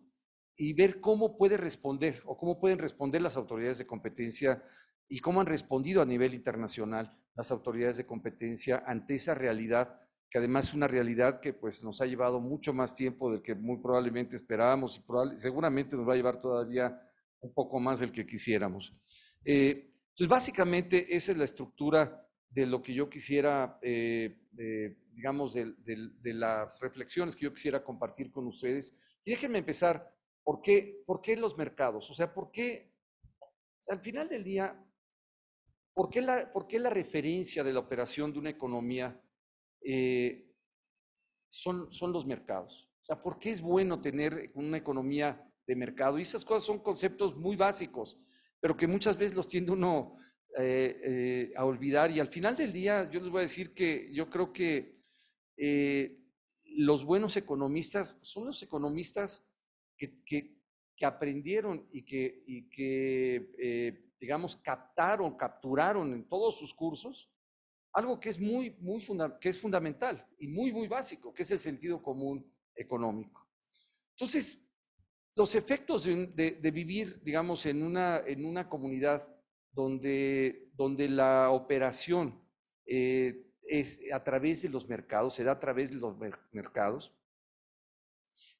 y ver cómo puede responder o cómo pueden responder las autoridades de competencia y cómo han respondido a nivel internacional las autoridades de competencia ante esa realidad que además es una realidad que pues nos ha llevado mucho más tiempo del que muy probablemente esperábamos y seguramente nos va a llevar todavía un poco más del que quisiéramos. Eh, entonces, básicamente esa es la estructura de lo que yo quisiera, eh, digamos, de, las reflexiones que yo quisiera compartir con ustedes. Y déjenme empezar, ¿por qué, por los mercados? O sea, ¿por qué, al final del día, ¿por qué la, por la referencia de la operación de una economía eh, son, son los mercados? O sea, ¿por qué es bueno tener una economía de mercado? Y esas cosas son conceptos muy básicos, pero que muchas veces los tiende uno eh, eh, a olvidar. Y al final del día, yo les voy a decir que yo creo que eh, los buenos economistas son los economistas que, aprendieron y que, que digamos, captaron, capturaron en todos sus cursos algo que es muy, muy que es fundamental y muy, muy básico, que es el sentido común económico. Entonces, los efectos de, vivir, digamos, en una, en una comunidad donde, donde la operación eh, es a través de los mercados, se da a través de los mercados,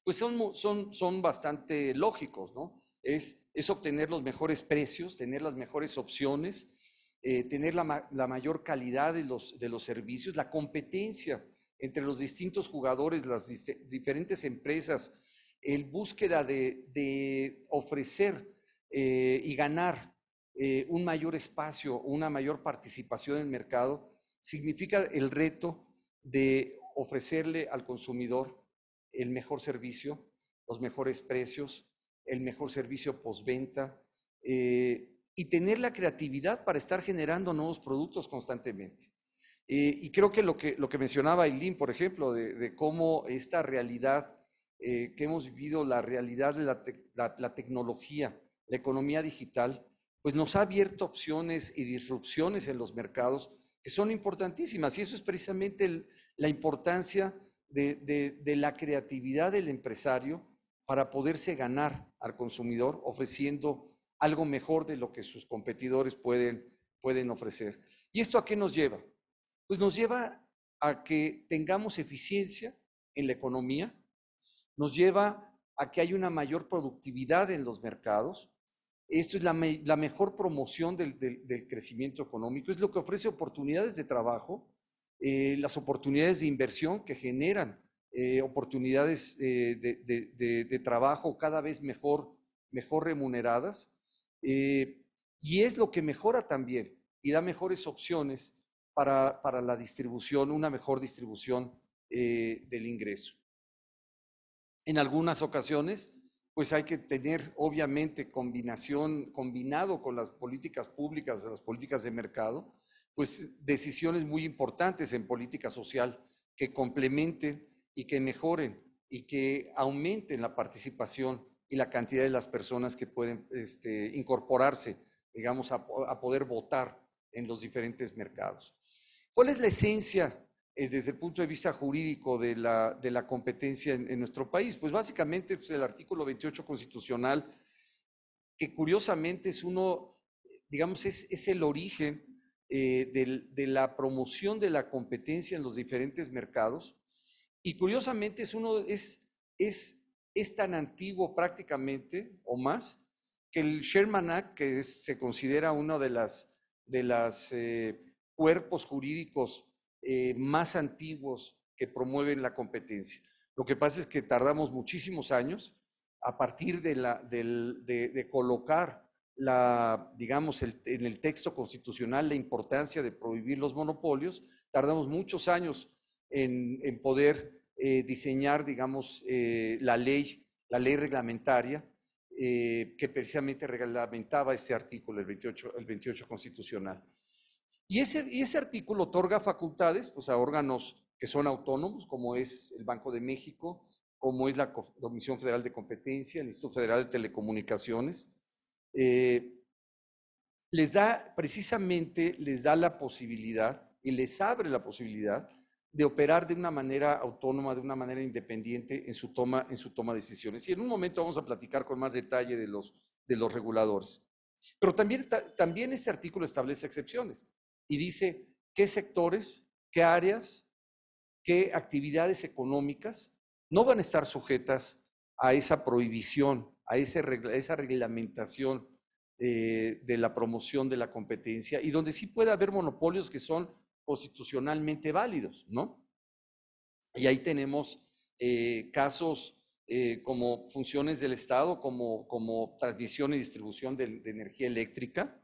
pues son, bastante lógicos, ¿no? Es, obtener los mejores precios, tener las mejores opciones, eh, tener la, mayor calidad de los, servicios, la competencia entre los distintos jugadores, las diferentes empresas, el búsqueda de, ofrecer eh, y ganar eh, un mayor espacio, una mayor participación en el mercado, significa el reto de ofrecerle al consumidor el mejor servicio, los mejores precios, el mejor servicio postventa eh, y tener la creatividad para estar generando nuevos productos constantemente. Eh, y creo que lo, que lo que mencionaba Aileen, por ejemplo, de, cómo esta realidad que hemos vivido, la realidad de la tecnología, la economía digital, pues nos ha abierto opciones y disrupciones en los mercados que son importantísimas. Y eso es precisamente la importancia de, la creatividad del empresario para poderse ganar al consumidor ofreciendo algo mejor de lo que sus competidores pueden, pueden ofrecer. ¿Y esto a qué nos lleva? Pues nos lleva a que tengamos eficiencia en la economía, nos lleva a que haya una mayor productividad en los mercados, esto es la, mejor promoción del, crecimiento económico, es lo que ofrece oportunidades de trabajo, eh, las oportunidades de inversión que generan eh, oportunidades eh, de, trabajo cada vez mejor, mejor remuneradas. y es lo que mejora también y da mejores opciones para, para la distribución, una mejor distribución del ingreso. En algunas ocasiones, pues hay que tener obviamente combinación, combinado con las políticas públicas, las políticas de mercado, pues decisiones muy importantes en política social que complementen y que mejoren y que aumenten la participación y la cantidad de las personas que pueden este, incorporarse, digamos, a, a poder votar en los diferentes mercados. ¿Cuál es la esencia eh, desde el punto de vista jurídico de la, de la competencia en, nuestro país? Pues básicamente es pues, el artículo 28 constitucional, que curiosamente es uno, digamos, es, es el origen eh, de, la promoción de la competencia en los diferentes mercados. Y curiosamente es uno, es, es, es tan antiguo prácticamente o más que el Sherman Act, que se considera uno de las de los eh, cuerpos jurídicos eh, más antiguos que promueven la competencia. Lo que pasa es que tardamos muchísimos años a partir de, colocar, digamos, en el texto constitucional la importancia de prohibir los monopolios, tardamos muchos años en, poder eh, diseñar, digamos, eh, la ley, la ley reglamentaria que precisamente reglamentaba ese artículo, el 28 constitucional. Y ese, artículo otorga facultades pues, a órganos que son autónomos, como es el Banco de México, como es la Comisión Federal de Competencia, el Instituto Federal de Telecomunicaciones, eh, les da precisamente, les da la posibilidad y les abre la posibilidad de operar de una manera autónoma, de una manera independiente en su toma, en su toma de decisiones. Y en un momento vamos a platicar con más detalle de los, de los reguladores. Pero también, ese también ese artículo establece excepciones y dice qué sectores, qué áreas, qué actividades económicas no van a estar sujetas a esa prohibición, a, esa reglamentación eh, de la promoción de la competencia y donde sí puede haber monopolios que son constitucionalmente válidos, ¿no? Y ahí tenemos eh, casos eh, como funciones del Estado, como, transmisión y distribución de energía eléctrica,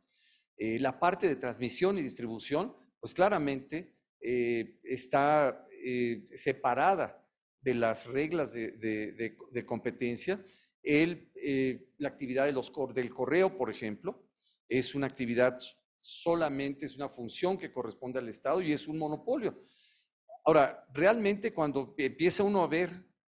eh, la parte de transmisión y distribución, pues claramente eh, está eh, separada de las reglas de, competencia. El, la actividad de los, del correo, por ejemplo, es una actividad solamente, es una función que corresponde al Estado y es un monopolio. Ahora, realmente cuando empieza uno a ver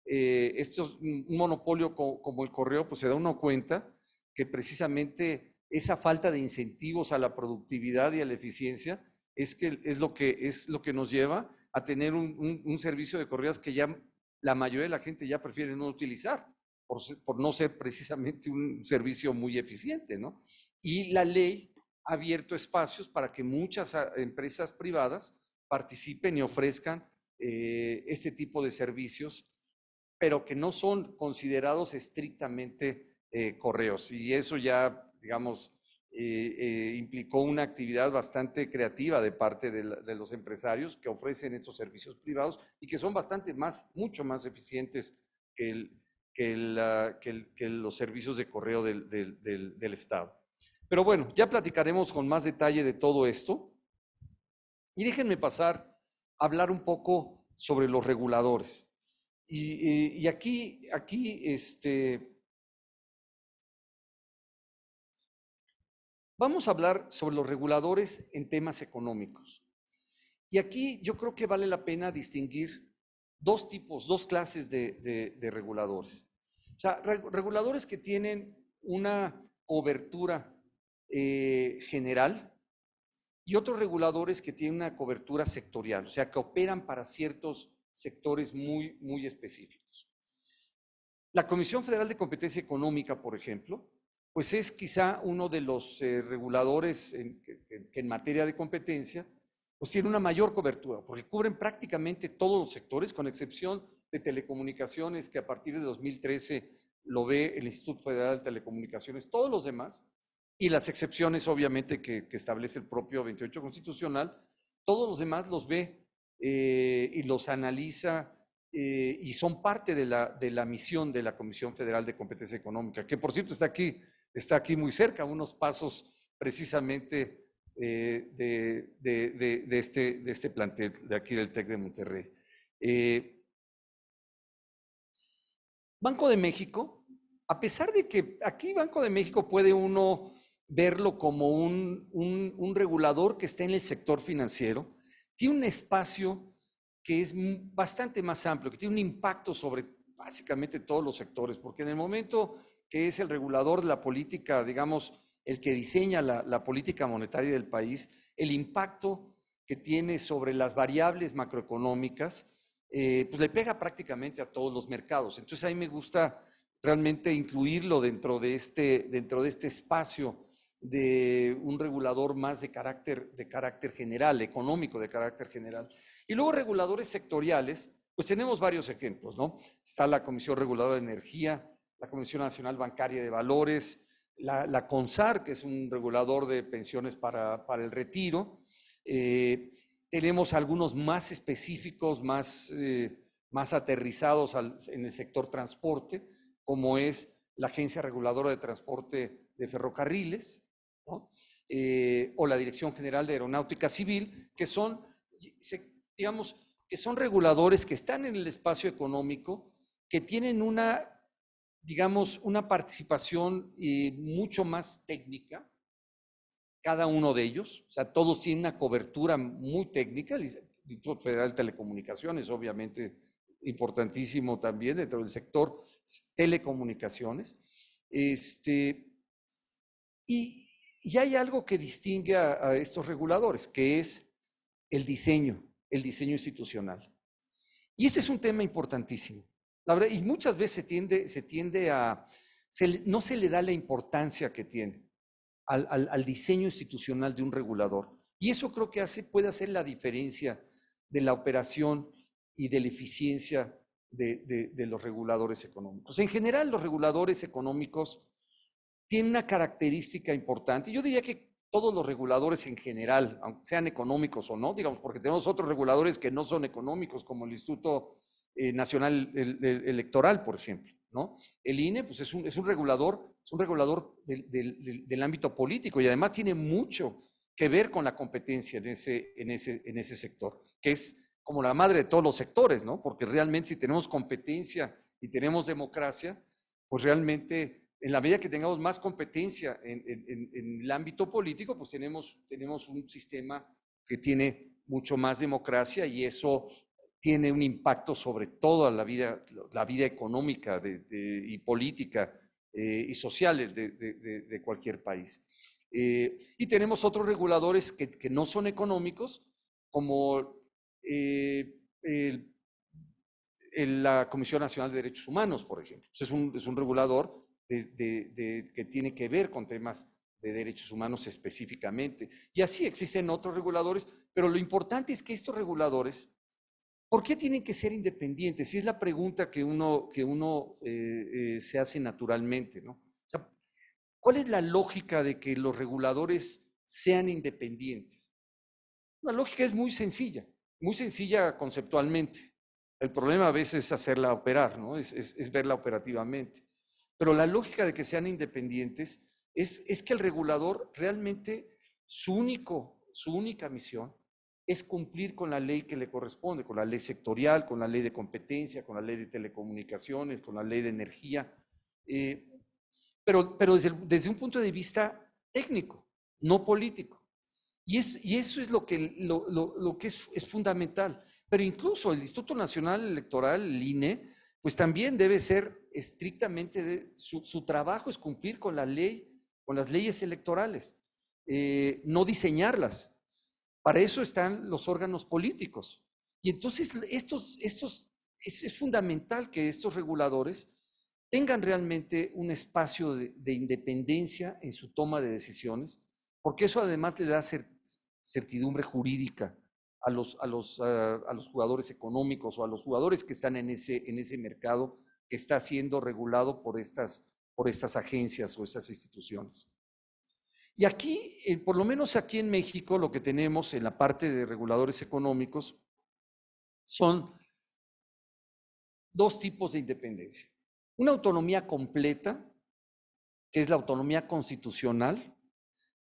un monopolio como, el correo, pues se da uno cuenta que precisamente esa falta de incentivos a la productividad y a la eficiencia es, que, es, lo, que, es lo que nos lleva a tener un, servicio de correas que ya la mayoría de la gente ya prefiere no utilizar, por, no ser precisamente un servicio muy eficiente, ¿no? Y la ley ha abierto espacios para que muchas ah, empresas privadas participen y ofrezcan eh, este tipo de servicios, pero que no son considerados estrictamente eh, correos. Y eso ya digamos, eh, eh, implicó una actividad bastante creativa de parte de, los empresarios que ofrecen estos servicios privados y que son bastante más, mucho más eficientes que, ah, los servicios de correo del, Estado. Pero bueno, ya platicaremos con más detalle de todo esto. Y déjenme pasar a hablar un poco sobre los reguladores. Y, aquí, aquí este, Vamos a hablar sobre los reguladores en temas económicos. Y aquí yo creo que vale la pena distinguir dos tipos, dos clases de, reguladores. O sea, reguladores que tienen una cobertura eh, general y otros reguladores que tienen una cobertura sectorial, o sea, que operan para ciertos sectores muy, muy específicos. La Comisión Federal de Competencia Económica, por ejemplo, pues es quizá uno de los eh, reguladores en, que, en materia de competencia pues tiene una mayor cobertura, porque cubren prácticamente todos los sectores, con excepción de telecomunicaciones, que a partir de 2013 lo ve el Instituto Federal de Telecomunicaciones, todos los demás, y las excepciones obviamente que, establece el propio 28 Constitucional, todos los demás los ve eh, y los analiza eh, y son parte de la, de la misión de la Comisión Federal de Competencia Económica, que por cierto está aquí está aquí muy cerca, unos pasos precisamente eh, de, este, de este plantel de aquí del TEC de Monterrey. Eh, Banco de México, a pesar de que aquí Banco de México puede uno verlo como un, un regulador que está en el sector financiero, tiene un espacio que es bastante más amplio, que tiene un impacto sobre básicamente todos los sectores, porque en el momento que es el regulador de la política, digamos, el que diseña la, política monetaria del país, el impacto que tiene sobre las variables macroeconómicas, eh, pues le pega prácticamente a todos los mercados. Entonces ahí me gusta realmente incluirlo dentro de este, dentro de este espacio de un regulador más de carácter, de carácter general, económico de carácter general. Y luego reguladores sectoriales, pues tenemos varios ejemplos, ¿no? Está la Comisión Reguladora de Energía, la Comisión Nacional Bancaria de Valores, la, CONSAR, que es un regulador de pensiones para, el retiro. Eh, tenemos algunos más específicos, más, eh, más aterrizados en el sector transporte, como es la Agencia Reguladora de Transporte de Ferrocarriles eh, o la Dirección General de Aeronáutica Civil, que son, digamos, que son reguladores que están en el espacio económico, que tienen una digamos, una participación eh, mucho más técnica, cada uno de ellos, o sea, todos tienen una cobertura muy técnica, el Instituto Federal de Telecomunicaciones, obviamente, importantísimo también dentro del sector telecomunicaciones. Este, y, hay algo que distingue a estos reguladores, que es el diseño, el diseño institucional. Y ese es un tema importantísimo y muchas veces se tiende, se tiende a, no se le da la importancia que tiene al, diseño institucional de un regulador. Y eso creo que hace, puede hacer la diferencia de la operación y de la eficiencia de, de los reguladores económicos. En general, los reguladores económicos tienen una característica importante. Yo diría que todos los reguladores en general, aunque sean económicos o no, digamos, porque tenemos otros reguladores que no son económicos, como el Instituto eh, nacional electoral, por ejemplo. ¿no? El INE pues, es, un, regulador, es un regulador del, ámbito político y además tiene mucho que ver con la competencia en ese, en, ese, en ese sector, que es como la madre de todos los sectores, ¿no? Porque realmente si tenemos competencia y tenemos democracia, pues realmente en la medida que tengamos más competencia en, el ámbito político, pues tenemos, tenemos un sistema que tiene mucho más democracia y eso tiene un impacto sobre toda la vida, la vida económica y política eh, y social de, cualquier país. Eh, y tenemos otros reguladores que, no son económicos, como eh, la Comisión Nacional de Derechos Humanos, por ejemplo. es un regulador que tiene que ver con temas de derechos humanos específicamente. Y así existen otros reguladores, pero lo importante es que estos reguladores ¿Por qué tienen que ser independientes? Y es la pregunta que uno, que uno eh, eh, se hace naturalmente, ¿no? ¿cuál es la lógica de que los reguladores sean independientes? La lógica es muy sencilla, muy sencilla conceptualmente. El problema a veces es hacerla operar, ¿no? Es, verla operativamente. Pero la lógica de que sean independientes es, es que el regulador realmente su único, su única misión es cumplir con la ley que le corresponde, con la ley sectorial, con la ley de competencia, con la ley de telecomunicaciones, con la ley de energía, eh, pero, pero desde, un punto de vista técnico, no político. Y, es, eso es lo que, lo, que es, fundamental. Pero incluso el Instituto Nacional Electoral, el INE, pues también debe ser estrictamente, su, trabajo es cumplir con la ley, con las leyes electorales, eh, no diseñarlas, para eso están los órganos políticos. Y entonces es, fundamental que estos reguladores tengan realmente un espacio de, independencia en su toma de decisiones, porque eso además le da certidumbre jurídica a los, jugadores económicos o a los jugadores que están en ese, mercado que está siendo regulado por estas, por estas agencias o estas instituciones. Y aquí, eh, por lo menos aquí en México, lo que tenemos en la parte de reguladores económicos son dos tipos de independencia. Una autonomía completa, que es la autonomía constitucional,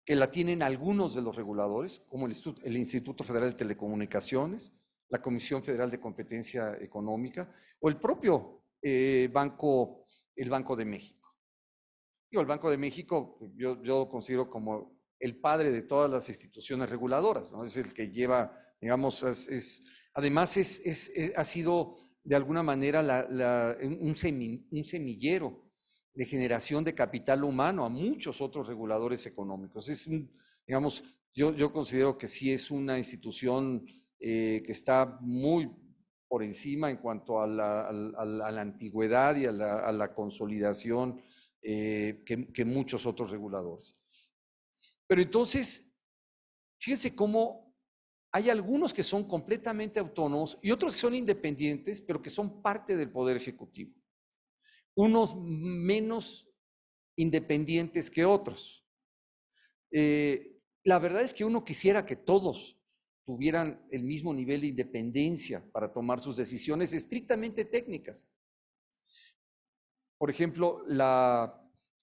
que la tienen algunos de los reguladores, como el Instituto, Federal de Telecomunicaciones, la Comisión Federal de Competencia Económica o el propio eh, banco, el Banco de México el Banco de México yo, considero como el padre de todas las instituciones reguladoras, Es el que lleva, digamos, es, además es, ha sido de alguna manera un, un, semillero de generación de capital humano a muchos otros reguladores económicos. Es digamos, yo, yo considero que sí es una institución eh, que está muy por encima en cuanto a la, antigüedad y a la, a consolidación eh, que, muchos otros reguladores. Pero entonces, fíjense cómo hay algunos que son completamente autónomos y otros que son independientes, pero que son parte del Poder Ejecutivo. Unos menos independientes que otros. Eh, la verdad es que uno quisiera que todos tuvieran el mismo nivel de independencia para tomar sus decisiones estrictamente técnicas. Por ejemplo, la,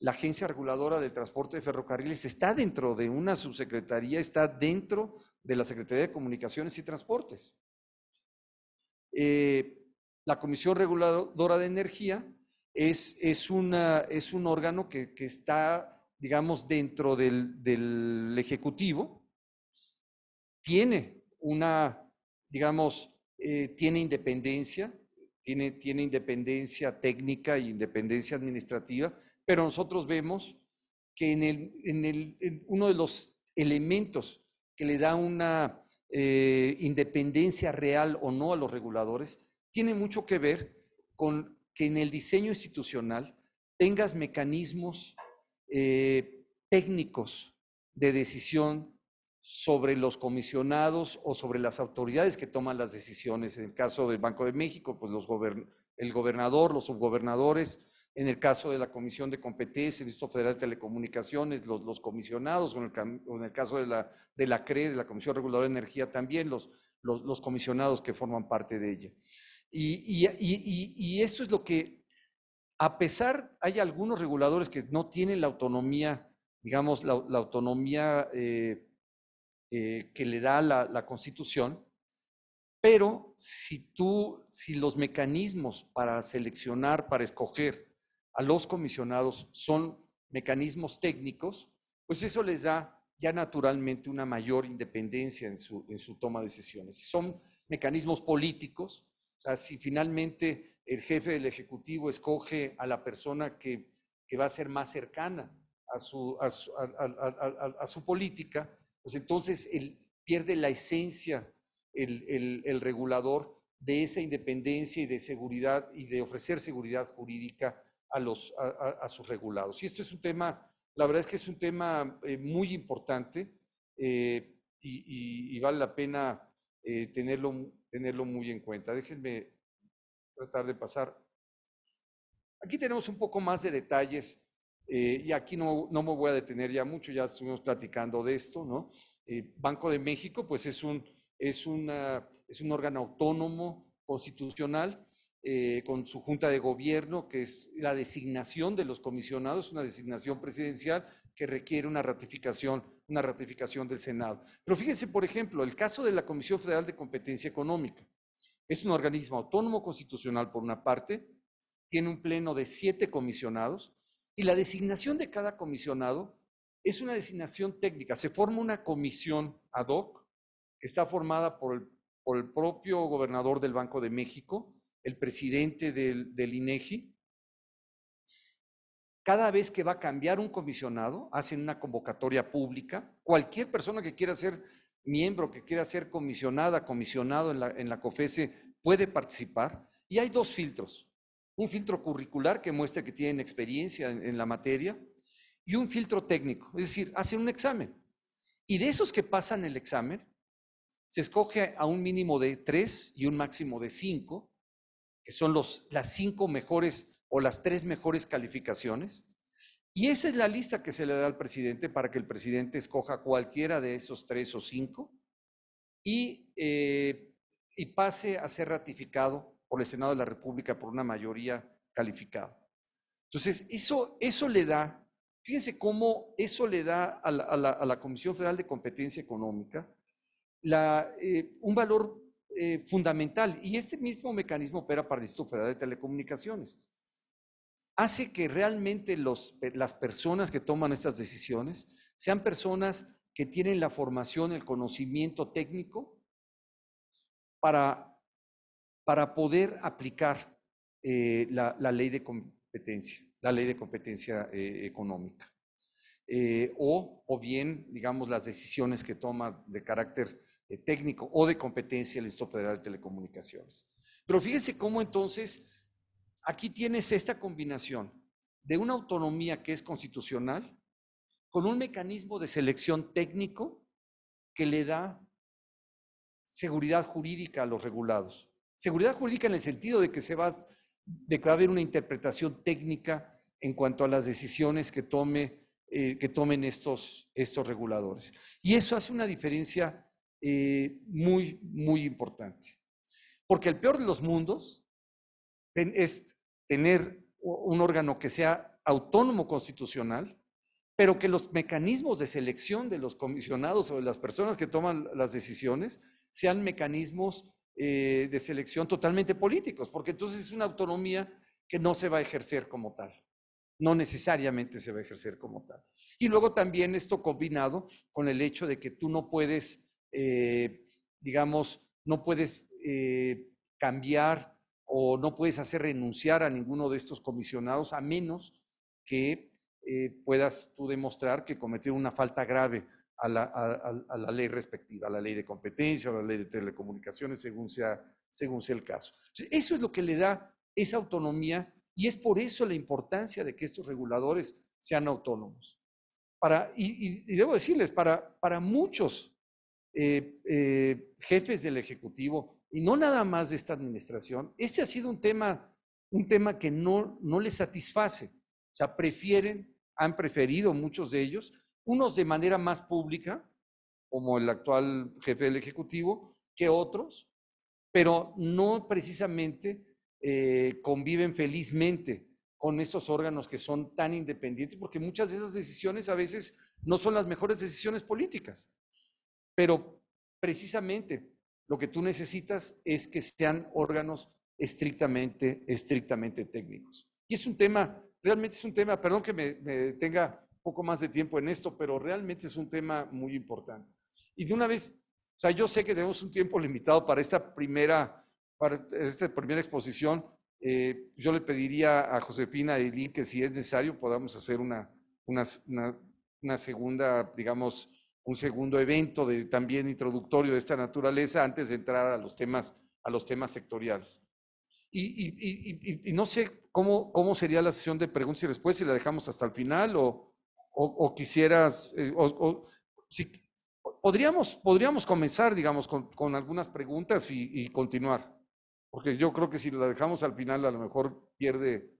Agencia Reguladora de Transporte de Ferrocarriles está dentro de una subsecretaría, está dentro de la Secretaría de Comunicaciones y Transportes. Eh, la Comisión Reguladora de Energía es, es, un órgano que, está, digamos, dentro del, Ejecutivo. Tiene una, digamos, eh, tiene independencia, tiene, independencia técnica y e independencia administrativa, pero nosotros vemos que en, uno de los elementos que le da una eh, independencia real o no a los reguladores tiene mucho que ver con que en el diseño institucional tengas mecanismos eh, técnicos de decisión sobre los comisionados o sobre las autoridades que toman las decisiones. En el caso del Banco de México, pues los el gobernador, los subgobernadores. En el caso de la Comisión de Competencia, el Instituto Federal de Telecomunicaciones, los, los comisionados, o en, el, caso de la, de la CRE, de la Comisión Reguladora de Energía, también los, los, comisionados que forman parte de ella. Y, esto es lo que, a pesar, hay algunos reguladores que no tienen la autonomía, digamos, la, autonomía... Eh, eh, que le da la, Constitución, pero si tú, si los mecanismos para seleccionar, para escoger a los comisionados son mecanismos técnicos, pues eso les da ya naturalmente una mayor independencia en su, en su toma de decisiones. Si son mecanismos políticos, o sea, si finalmente el jefe del Ejecutivo escoge a la persona que, que va a ser más cercana a su, a su política, pues entonces él pierde la esencia el, regulador de esa independencia y de seguridad y de ofrecer seguridad jurídica a, sus regulados. Y esto es un tema, la verdad es que es un tema eh, muy importante eh, y, vale la pena eh, tenerlo, tenerlo muy en cuenta. Déjenme tratar de pasar. Aquí tenemos un poco más de detalles eh, y aquí no, me voy a detener ya mucho, ya estuvimos platicando de esto, ¿no? Eh, Banco de México, pues es un, es es un órgano autónomo constitucional eh, con su junta de gobierno, que es la designación de los comisionados, una designación presidencial que requiere una ratificación, una ratificación del Senado. Pero fíjense, por ejemplo, el caso de la Comisión Federal de Competencia Económica. Es un organismo autónomo constitucional por una parte, tiene un pleno de siete comisionados, y la designación de cada comisionado es una designación técnica. Se forma una comisión ad hoc que está formada por el, propio gobernador del Banco de México, el presidente del, del INEGI. E cada vez que va a cambiar un comisionado, hacen una convocatoria pública. Cualquier persona que quiera ser miembro, que quiera ser comisionada, comisionado en la, en la COFESE, puede participar. Y hay dos filtros un filtro curricular que muestre que tienen experiencia en, la materia y un filtro técnico, es decir, hacen un examen. Y de esos que pasan el examen, se escoge a un mínimo de tres y un máximo de cinco, que son los, las cinco mejores o las tres mejores calificaciones. Y esa es la lista que se le da al presidente para que el presidente escoja cualquiera de esos tres o cinco y, eh, y pase a ser ratificado por el Senado de la República por una mayoría calificada. Entonces, eso, eso le da, fíjense cómo eso le da a la, a Comisión Federal de Competencia Económica la, eh, un valor eh, fundamental. Y este mismo mecanismo opera para el Instituto Federal de Telecomunicaciones. Hace que realmente los, las personas que toman estas decisiones sean personas que tienen la formación, el conocimiento técnico para para poder aplicar eh, la, ley de competencia, la ley de competencia eh, económica. Eh, o, o bien, digamos, las decisiones que toma de carácter técnico o de competencia el Instituto Federal de Telecomunicaciones. Pero fíjense cómo entonces aquí tienes esta combinación de una autonomía que es constitucional con un mecanismo de selección técnico que le da seguridad jurídica a los regulados. Seguridad jurídica en el sentido de que se va, de a haber una interpretación técnica en cuanto a las decisiones que, tome, eh, que tomen estos, estos reguladores. Y eso hace una diferencia eh, muy, muy importante. Porque el peor de los mundos es tener un órgano que sea autónomo constitucional, pero que los mecanismos de selección de los comisionados o de las personas que toman las decisiones sean mecanismos eh, de selección totalmente políticos, porque entonces es una autonomía que no se va a ejercer como tal, no necesariamente se va a ejercer como tal. Y luego también esto combinado con el hecho de que tú no puedes, eh, digamos, no puedes eh, cambiar o no puedes hacer renunciar a ninguno de estos comisionados a menos que puedas tú demostrar que cometieron una falta grave a la, ley respectiva, a la ley de competencia, a la ley de telecomunicaciones, según sea, el caso. Eso es lo que le da esa autonomía y es por eso la importancia de que estos reguladores sean autónomos. y, debo decirles, para, muchos eh, eh, jefes del Ejecutivo, y no nada más de esta administración, este ha sido un tema, un tema que no, no les satisface. O sea, prefieren, han preferido muchos de ellos unos de manera más pública, como el actual jefe del Ejecutivo, que otros, pero no precisamente eh, conviven felizmente con esos órganos que son tan independientes, porque muchas de esas decisiones a veces no son las mejores decisiones políticas, pero precisamente lo que tú necesitas es que sean órganos estrictamente, estrictamente técnicos. Y es un tema, realmente es un tema, perdón que me, me poco más de tiempo en esto, pero realmente es un tema muy importante. Y de una vez, o sea, yo sé que tenemos un tiempo limitado para esta primera, para esta primera exposición. Eh, yo le pediría a Josefina y e Lil que si es necesario podamos hacer una, una, una, segunda, digamos, un segundo evento de, también introductorio de esta naturaleza antes de entrar a los temas, a los temas sectoriales. Y, y, no sé cómo, cómo sería la sesión de preguntas y respuestas, si la dejamos hasta el final o, o, quisieras, eh, o, si, podríamos, podríamos comenzar, digamos, con, algunas preguntas y, y, continuar, porque yo creo que si la dejamos al final a lo mejor pierde.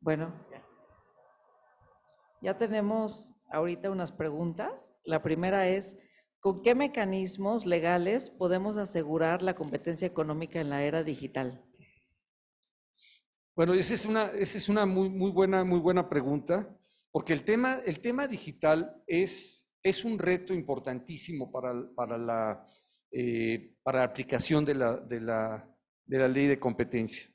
Bueno, ya tenemos ahorita unas preguntas. La primera es, ¿Con qué mecanismos legales podemos asegurar la competencia económica en la era digital? Bueno, esa es una, esa es una muy, muy, buena, muy buena pregunta, porque el tema, el tema digital es, es un reto importantísimo para, la, eh, para aplicación de la, ley de competencia.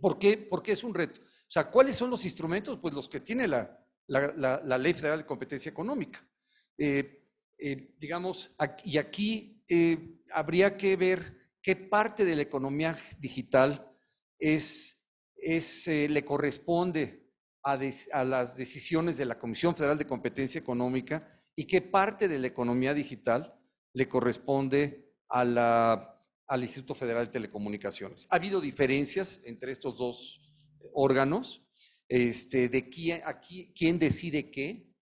¿Por qué? Porque es un reto. O sea, ¿cuáles son los instrumentos? Pues los que tiene la, Ley Federal de Competencia Económica. Eh, eh, digamos, y aquí habría que ver qué parte de la economía digital eh, le corresponde a, las decisiones de la Comisión Federal de Competencia Económica y qué parte de la economía digital le corresponde a al Instituto Federal de Telecomunicaciones. Ha habido diferencias entre estos dos eh, órganos, este, de quién, decide qué,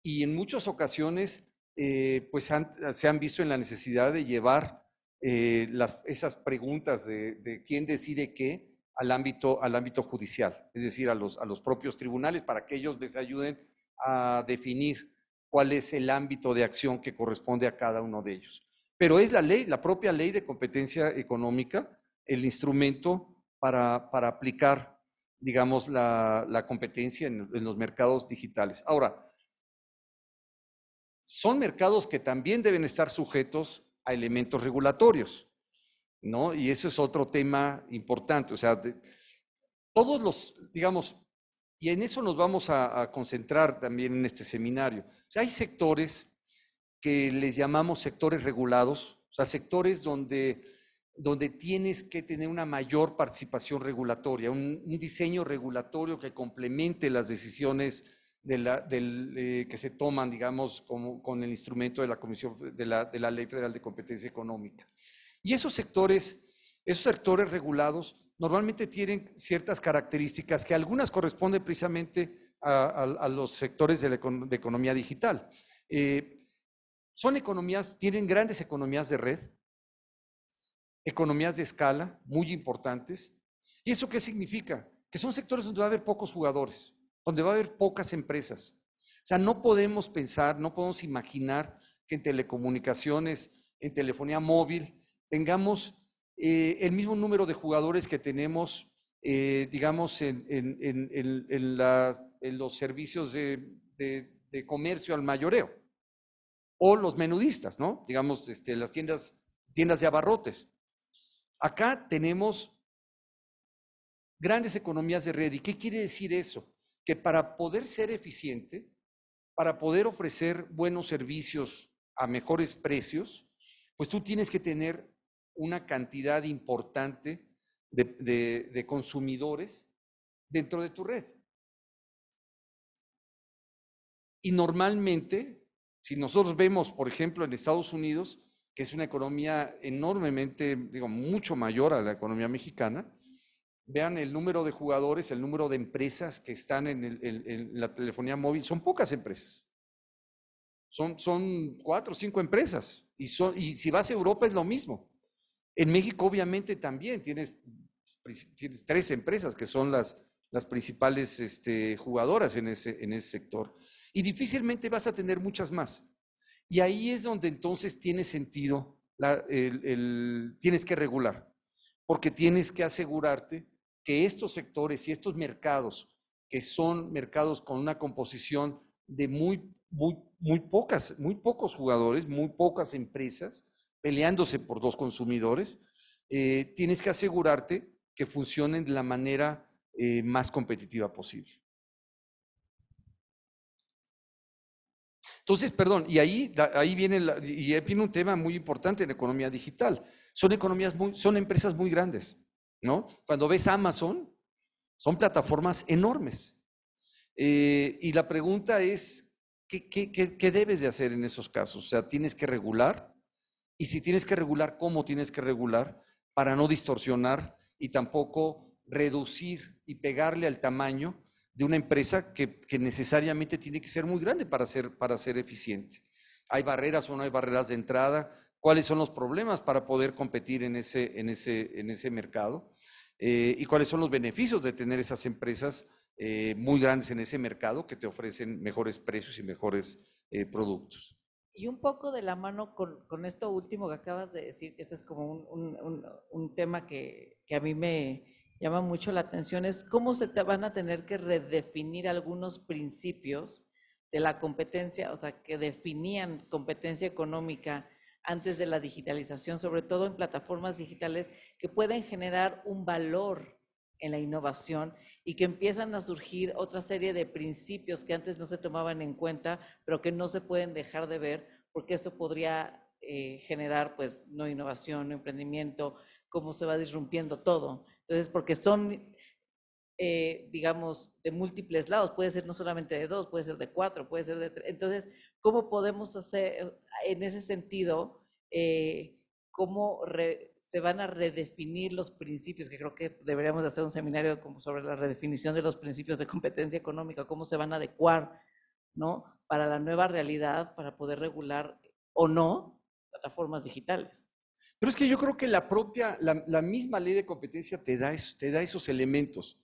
y en muchas ocasiones eh, pues se han visto en la necesidad de llevar esas preguntas de, quién decide qué al ámbito, al ámbito judicial, es decir, a los, a los propios tribunales para que ellos les ayuden a definir cuál es el ámbito de acción que corresponde a cada uno de ellos. Pero es la ley, la propia ley de competencia económica, el instrumento para, aplicar, digamos, la, competencia en los mercados digitales. Ahora, son mercados que también deben estar sujetos a elementos regulatorios. ¿no? Y ese es otro tema importante. O sea, todos los, digamos, y en eso nos vamos a, concentrar también en este seminario. O sea, hay sectores que les llamamos sectores regulados, o sea, sectores donde, tienes que tener una mayor participación regulatoria, un, diseño regulatorio que complemente las decisiones eh, que se toman, digamos, con el instrumento de la Comisión de la Ley Federal de Competencia Económica. Y esos sectores, esos sectores regulados normalmente tienen ciertas características que algunas corresponden precisamente a, los sectores de, la, economía digital. Eh, son economías, tienen grandes economías de red, economías de escala muy importantes. ¿Y eso qué significa? Que son sectores donde va a haber pocos jugadores, donde va a haber pocas empresas. O sea, no podemos pensar, no podemos imaginar que en telecomunicaciones, en telefonía móvil, tengamos eh, el mismo número de jugadores que tenemos, eh, digamos, en, los servicios de, comercio al mayoreo. O los menudistas, ¿no? Digamos, este, las tiendas, tiendas de abarrotes. Acá tenemos grandes economías de red. ¿Y qué quiere decir eso? Que para poder ser eficiente, para poder ofrecer buenos servicios a mejores precios, pues tú tienes que tener una cantidad importante de, consumidores dentro de tu red. Y normalmente, si nosotros vemos, por ejemplo, en Estados Unidos, que es una economía enormemente, digo, mucho mayor a la economía mexicana, vean el número de jugadores, el número de empresas que están en, la telefonía móvil, son pocas empresas. Son, son cuatro o cinco empresas. Y, y si vas a Europa es lo mismo. En México, obviamente, también pues, tienes, tres empresas que son las, las principales este, jugadoras en ese, en ese sector. Y difícilmente vas a tener muchas más. Y ahí es donde entonces tiene sentido, el, tienes que regular, porque tienes que asegurarte que estos sectores y estos mercados, que son mercados con una composición de muy, muy, muy, pocas, muy pocos jugadores, muy pocas empresas, peleándose por dos consumidores, eh, tienes que asegurarte que funcionen de la manera eh, más competitiva posible. Entonces, perdón, y ahí, ahí viene, y un tema muy importante en la economía digital. Son economías son empresas muy grandes, ¿no? Cuando ves Amazon, son plataformas enormes. Eh, y la pregunta es, ¿qué, qué, qué debes de hacer en esos casos? O sea, tienes que regular, y si tienes que regular, cómo tienes que regular para no distorsionar y tampoco reducir y pegarle al tamaño de una empresa que, necesariamente tiene que ser muy grande para ser, eficiente. ¿Hay barreras o no hay barreras de entrada? ¿Cuáles son los problemas para poder competir en ese, mercado? Eh, ¿Y cuáles son los beneficios de tener esas empresas eh, muy grandes en ese mercado que te ofrecen mejores precios y mejores eh, productos? Y un poco de la mano con, esto último que acabas de decir, que este es como un, tema que, a mí me llama mucho la atención, es cómo se te van a tener que redefinir algunos principios de la competencia, o sea, que definían competencia económica antes de la digitalización, sobre todo en plataformas digitales que pueden generar un valor en la innovación y que empiezan a surgir otra serie de principios que antes no se tomaban en cuenta, pero que no se pueden dejar de ver porque eso podría eh, generar pues no innovación, no emprendimiento, cómo se va disrumpiendo todo. Entonces, porque son, eh, digamos, de múltiples lados, puede ser no solamente de dos, puede ser de cuatro, puede ser de tres. Entonces, ¿cómo podemos hacer eh, en ese sentido? cómo se van a redefinir los principios, que creo que deberíamos hacer un seminario como sobre la redefinición de los principios de competencia económica, cómo se van a adecuar, ¿no? Para la nueva realidad, para poder regular o no plataformas digitales. Pero es que yo creo que la propia, la, misma ley de competencia te da, eso, te da esos elementos.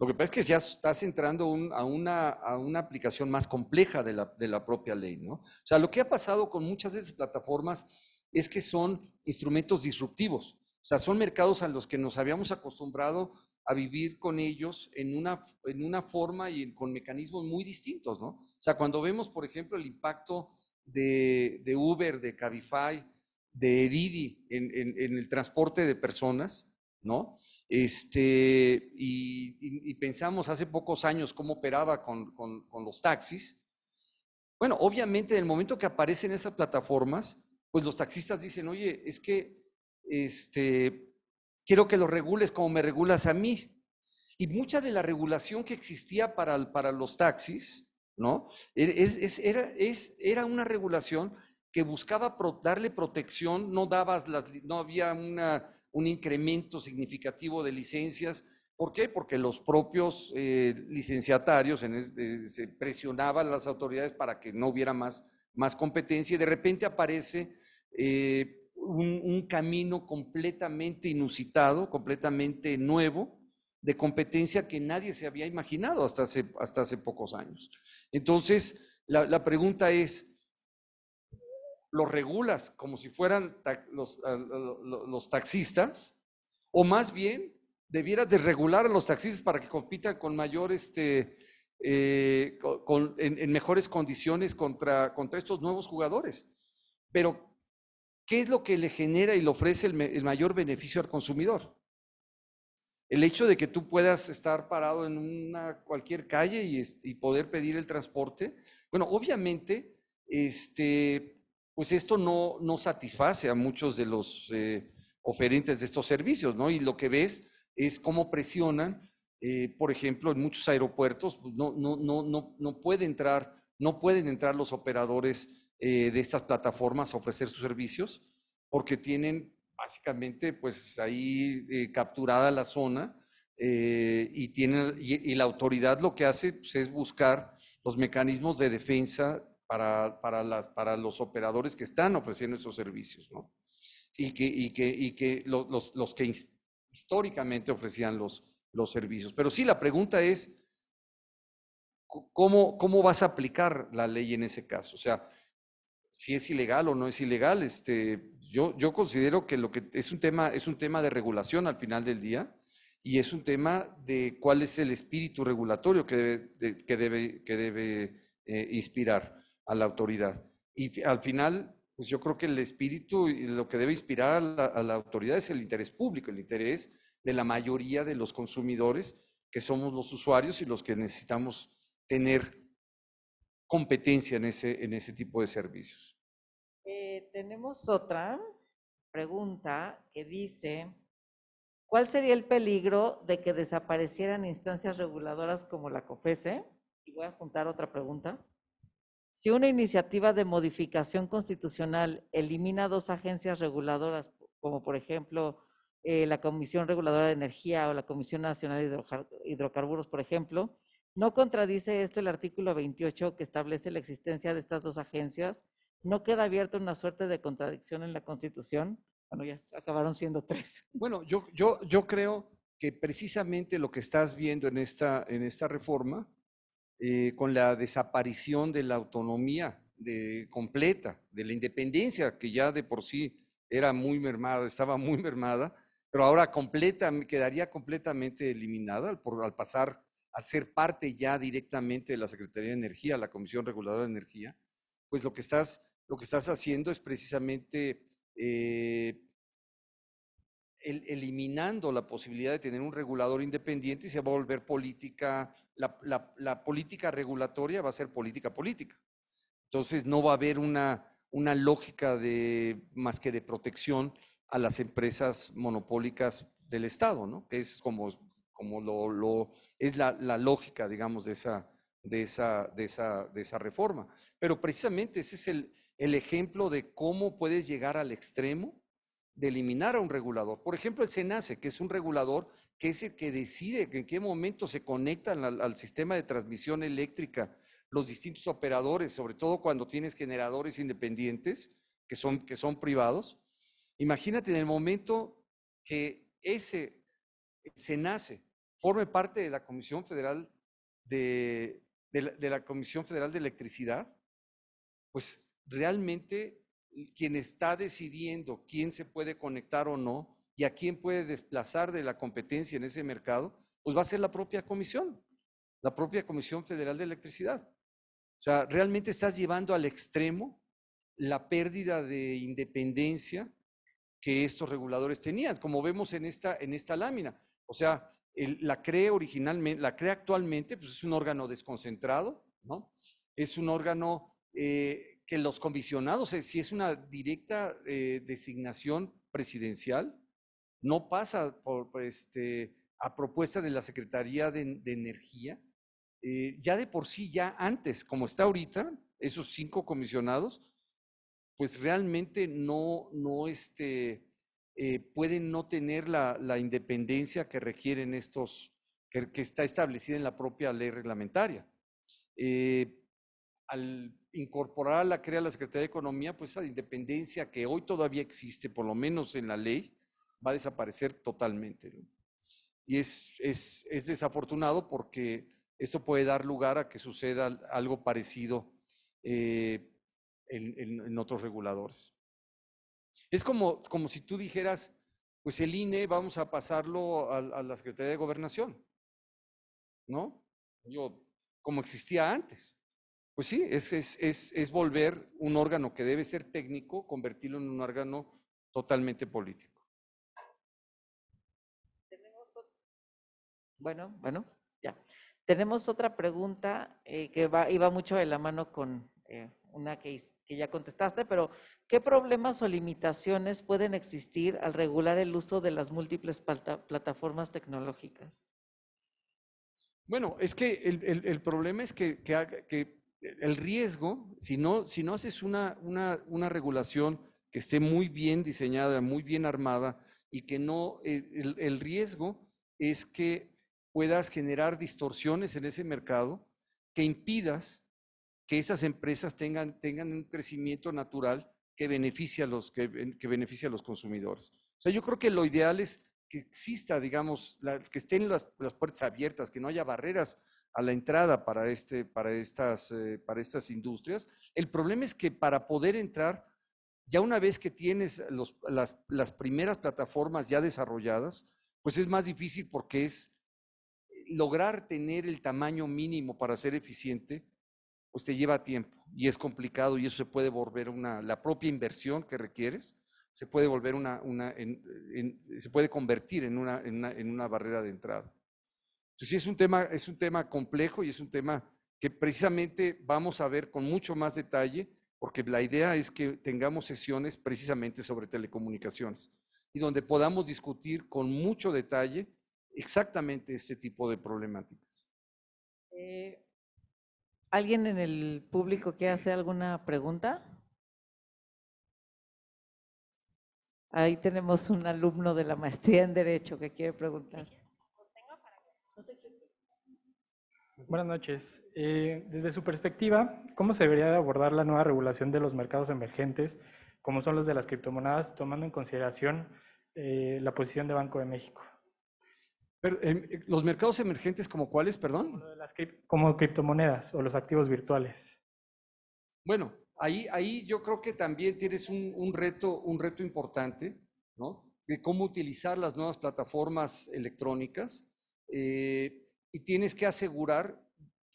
Lo que pasa es que ya estás entrando a, una, a, una, aplicación más compleja de la, propia ley, ¿no? O sea, lo que ha pasado con muchas de esas plataformas es que son instrumentos disruptivos. O sea, son mercados a los que nos habíamos acostumbrado a vivir con ellos en una, en una forma y con mecanismos muy distintos, ¿no? O sea, cuando vemos, por ejemplo, el impacto de, Uber, de Cabify, de Didi en, el transporte de personas, ¿no? Este, y, pensamos hace pocos años cómo operaba con, con los taxis. Bueno, obviamente, en el momento que aparecen esas plataformas, pues los taxistas dicen, oye, es que este, quiero que lo regules como me regulas a mí. Y mucha de la regulación que existía para, para los taxis, ¿no? E, era, era una regulación que buscaba darle protección, no las, no había una, un incremento significativo de licencias. ¿Por qué? Porque los propios eh, licenciatarios en eh, se presionaban a las autoridades para que no hubiera más más competencia y de repente aparece eh, un, camino completamente inusitado, completamente nuevo, de competencia que nadie se había imaginado hasta hace, hasta hace pocos años. Entonces, la, pregunta es, ¿lo regulas como si fueran los, taxistas? ¿O más bien debieras desregular a los taxistas para que compitan con mayor este, eh, en, mejores condiciones contra, contra estos nuevos jugadores. Pero, ¿qué es lo que le genera y le ofrece el, mayor beneficio al consumidor? El hecho de que tú puedas estar parado en una, cualquier calle y, poder pedir el transporte, bueno, obviamente, este, pues esto no, no satisface a muchos de los eh, oferentes de estos servicios, ¿no? Y lo que ves es cómo presionan eh, por ejemplo, en muchos aeropuertos pues, no, no, no, no, puede entrar, no pueden entrar los operadores eh, de estas plataformas a ofrecer sus servicios porque tienen básicamente pues ahí eh, capturada la zona y, tienen, y, la autoridad lo que hace pues, es buscar los mecanismos de defensa para, para, las, para los operadores que están ofreciendo esos servicios y que, y que, y que los, los que históricamente ofrecían los los servicios. Pero sí, la pregunta es, ¿cómo, cómo vas a aplicar la ley en ese caso? O sea, si es ilegal o no es ilegal, este, yo, yo considero que lo que es un tema, es un tema de regulación al final del día y es un tema de cuál es el espíritu regulatorio que debe, que debe, que debe eh, inspirar a la autoridad. Y al final, pues yo creo que el espíritu y lo que debe inspirar a la, a la autoridad es el interés público, el interés de la mayoría de los consumidores, que somos los usuarios y los que necesitamos tener competencia en ese, en ese tipo de servicios. Eh, tenemos otra pregunta que dice, ¿cuál sería el peligro de que desaparecieran instancias reguladoras como la COFESE? Y voy a juntar otra pregunta. Si una iniciativa de modificación constitucional elimina dos agencias reguladoras, como por ejemplo eh, la Comisión Reguladora de Energía o la Comisión Nacional de Hidrocarburos, por ejemplo, no contradice esto el artículo 28 que establece la existencia de estas dos agencias. No queda abierta una suerte de contradicción en la Constitución. Bueno, ya acabaron siendo tres. Bueno, yo, yo, yo creo que precisamente lo que estás viendo en esta, en esta reforma, eh, con la desaparición de la autonomía de, completa, de la independencia que ya de por sí era muy mermada, estaba muy mermada, pero ahora completa, quedaría completamente eliminada al, pasar a ser parte ya directamente de la Secretaría de Energía, la Comisión Reguladora de Energía, pues lo que estás, lo que estás haciendo es precisamente eh, eliminando la posibilidad de tener un regulador independiente y se va a volver política, la, la, política regulatoria va a ser política política. Entonces no va a haber una, una lógica de, más que de protección a las empresas monopólicas del Estado, Que es como, como lo, es la, lógica, digamos, de esa, de, esa, de, esa, reforma. Pero precisamente ese es el, ejemplo de cómo puedes llegar al extremo de eliminar a un regulador. Por ejemplo, el SENACE, que es un regulador que es el que decide en qué momento se conectan al, sistema de transmisión eléctrica los distintos operadores, sobre todo cuando tienes generadores independientes, que son, que son privados, Imagínate en el momento que ese se nace, forme parte de la Comisión Federal de, de la Comisión Federal de Electricidad, pues realmente quien está decidiendo quién se puede conectar o no y a quién puede desplazar de la competencia en ese mercado, pues va a ser la propia comisión, la propia Comisión Federal de Electricidad. O sea, realmente estás llevando al extremo la pérdida de independencia que estos reguladores tenían, como vemos en esta, en esta lámina. O sea, la CRE originalmente, la actualmente, pues es un órgano desconcentrado, ¿no? Es un órgano eh, que los comisionados, eh, si es una directa eh, designación presidencial, no pasa por, pues, este, a propuesta de la Secretaría de, Energía. ya de por sí, ya antes, como está ahorita, esos cinco comisionados, pues realmente no, no este, eh, pueden no tener la, independencia que requieren estos, que, está establecida en la propia ley reglamentaria. Eh, al incorporar la CREA la Secretaría de Economía, pues esa independencia que hoy todavía existe, por lo menos en la ley, va a desaparecer totalmente. Y es, desafortunado porque esto puede dar lugar a que suceda algo parecido eh, en, otros reguladores. Es como, como, si tú dijeras, pues el INE vamos a pasarlo a, la Secretaría de Gobernación, ¿no? Yo, como existía antes. Pues sí, es, es, es, volver un órgano que debe ser técnico, convertirlo en un órgano totalmente político. Bueno, bueno, ya. Tenemos otra pregunta eh, que va, iba mucho de la mano con eh, una que, que ya contestaste, pero ¿qué problemas o limitaciones pueden existir al regular el uso de las múltiples plataformas tecnológicas? Bueno, es que el, problema es que, el riesgo, si no, si no haces una, una, una regulación que esté muy bien diseñada, muy bien armada, y que no, eh, el, el, riesgo es que puedas generar distorsiones en ese mercado que impidas que esas empresas tengan, tengan un crecimiento natural que beneficie, a los, que, beneficia los consumidores. O sea, yo creo que lo ideal es que exista, digamos, que estén las, puertas abiertas, que no haya barreras a la entrada para, este, para, estas, eh, para estas industrias. El problema es que para poder entrar, ya una vez que tienes las, las, primeras plataformas ya desarrolladas, pues es más difícil porque es eh, lograr tener el tamaño mínimo para ser eficiente usted pues, lleva tiempo y es complicado y eso se puede volver una, la propia inversión que requieres se puede volver una, se puede convertir en una, en una, barrera de entrada. Entonces, sí, es un, tema, es un tema complejo y es un tema que precisamente vamos a ver con mucho más detalle, porque la idea es que tengamos sesiones precisamente sobre telecomunicaciones y donde podamos discutir con mucho detalle exactamente este tipo de problemáticas. Eh, ¿Alguien en el público que hace alguna pregunta? Ahí tenemos un alumno de la maestría en Derecho que quiere preguntar. Buenas noches. Eh, desde su perspectiva, ¿cómo se debería abordar la nueva regulación de los mercados emergentes, como son los de las criptomonedas, tomando en consideración eh, la posición de Banco de México? Em, ¿Los mercados emergentes como cuáles, perdón? Como, criptomonedas o los activos virtuales. Bueno, ahí, ahí yo creo que también tienes un, reto, un reto importante, ¿no? De cómo utilizar las nuevas plataformas electrónicas eh, y tienes que asegurar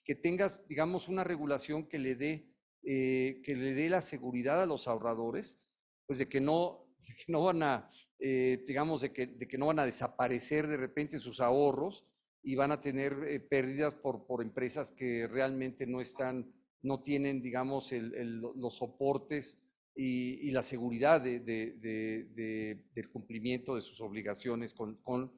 que tengas, digamos, una regulación que le dé, eh, que le dé la seguridad a los ahorradores, pues de que no de que no van a, eh, digamos, de que, de que, no van a desaparecer de repente sus ahorros y van a tener eh, pérdidas por, por empresas que realmente no están, no tienen, digamos, los soportes y, la seguridad de, del cumplimiento de sus obligaciones con, con,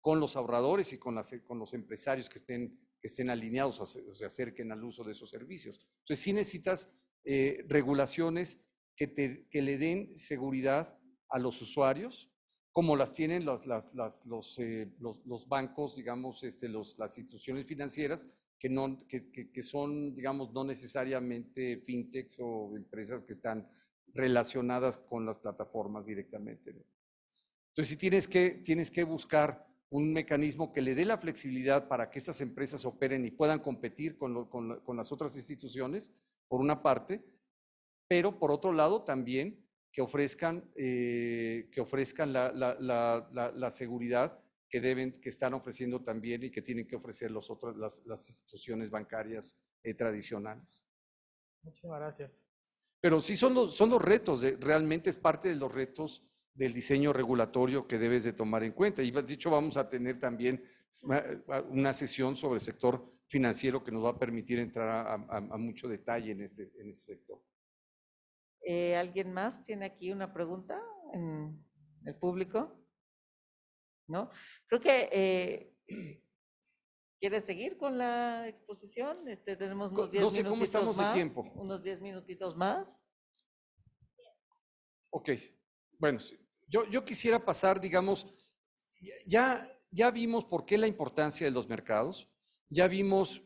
con los ahorradores y con, las, con los empresarios que estén que estén alineados o se acerquen al uso de esos servicios. Entonces, sí necesitas eh, regulaciones que, te, que le den seguridad a los usuarios, como las tienen los, eh, los, los, bancos, digamos, este, los, las instituciones financieras, que, no, que, son, digamos, no necesariamente fintechs o empresas que están relacionadas con las plataformas directamente. Entonces, si tienes que, tienes que buscar un mecanismo que le dé la flexibilidad para que estas empresas operen y puedan competir con, con las otras instituciones, por una parte, pero por otro lado también que ofrezcan, eh, que ofrezcan la, la, la, seguridad que deben, que están ofreciendo también y que tienen que ofrecer los las, las, instituciones bancarias eh, tradicionales. Muchas gracias. Pero sí son los, son los retos, realmente es parte de los retos del diseño regulatorio que debes de tomar en cuenta. Y de hecho vamos a tener también una sesión sobre el sector financiero que nos va a permitir entrar a, mucho detalle en este, en este sector. Eh, ¿Alguien más tiene aquí una pregunta en el público? ¿No? Creo que eh, ¿Quieres seguir con la exposición? Este, tenemos unos 10 no sé cómo estamos de tiempo. Unos 10 minutitos más. Ok. Bueno, yo, yo quisiera pasar, digamos, ya, ya vimos por qué la importancia de los mercados, ya vimos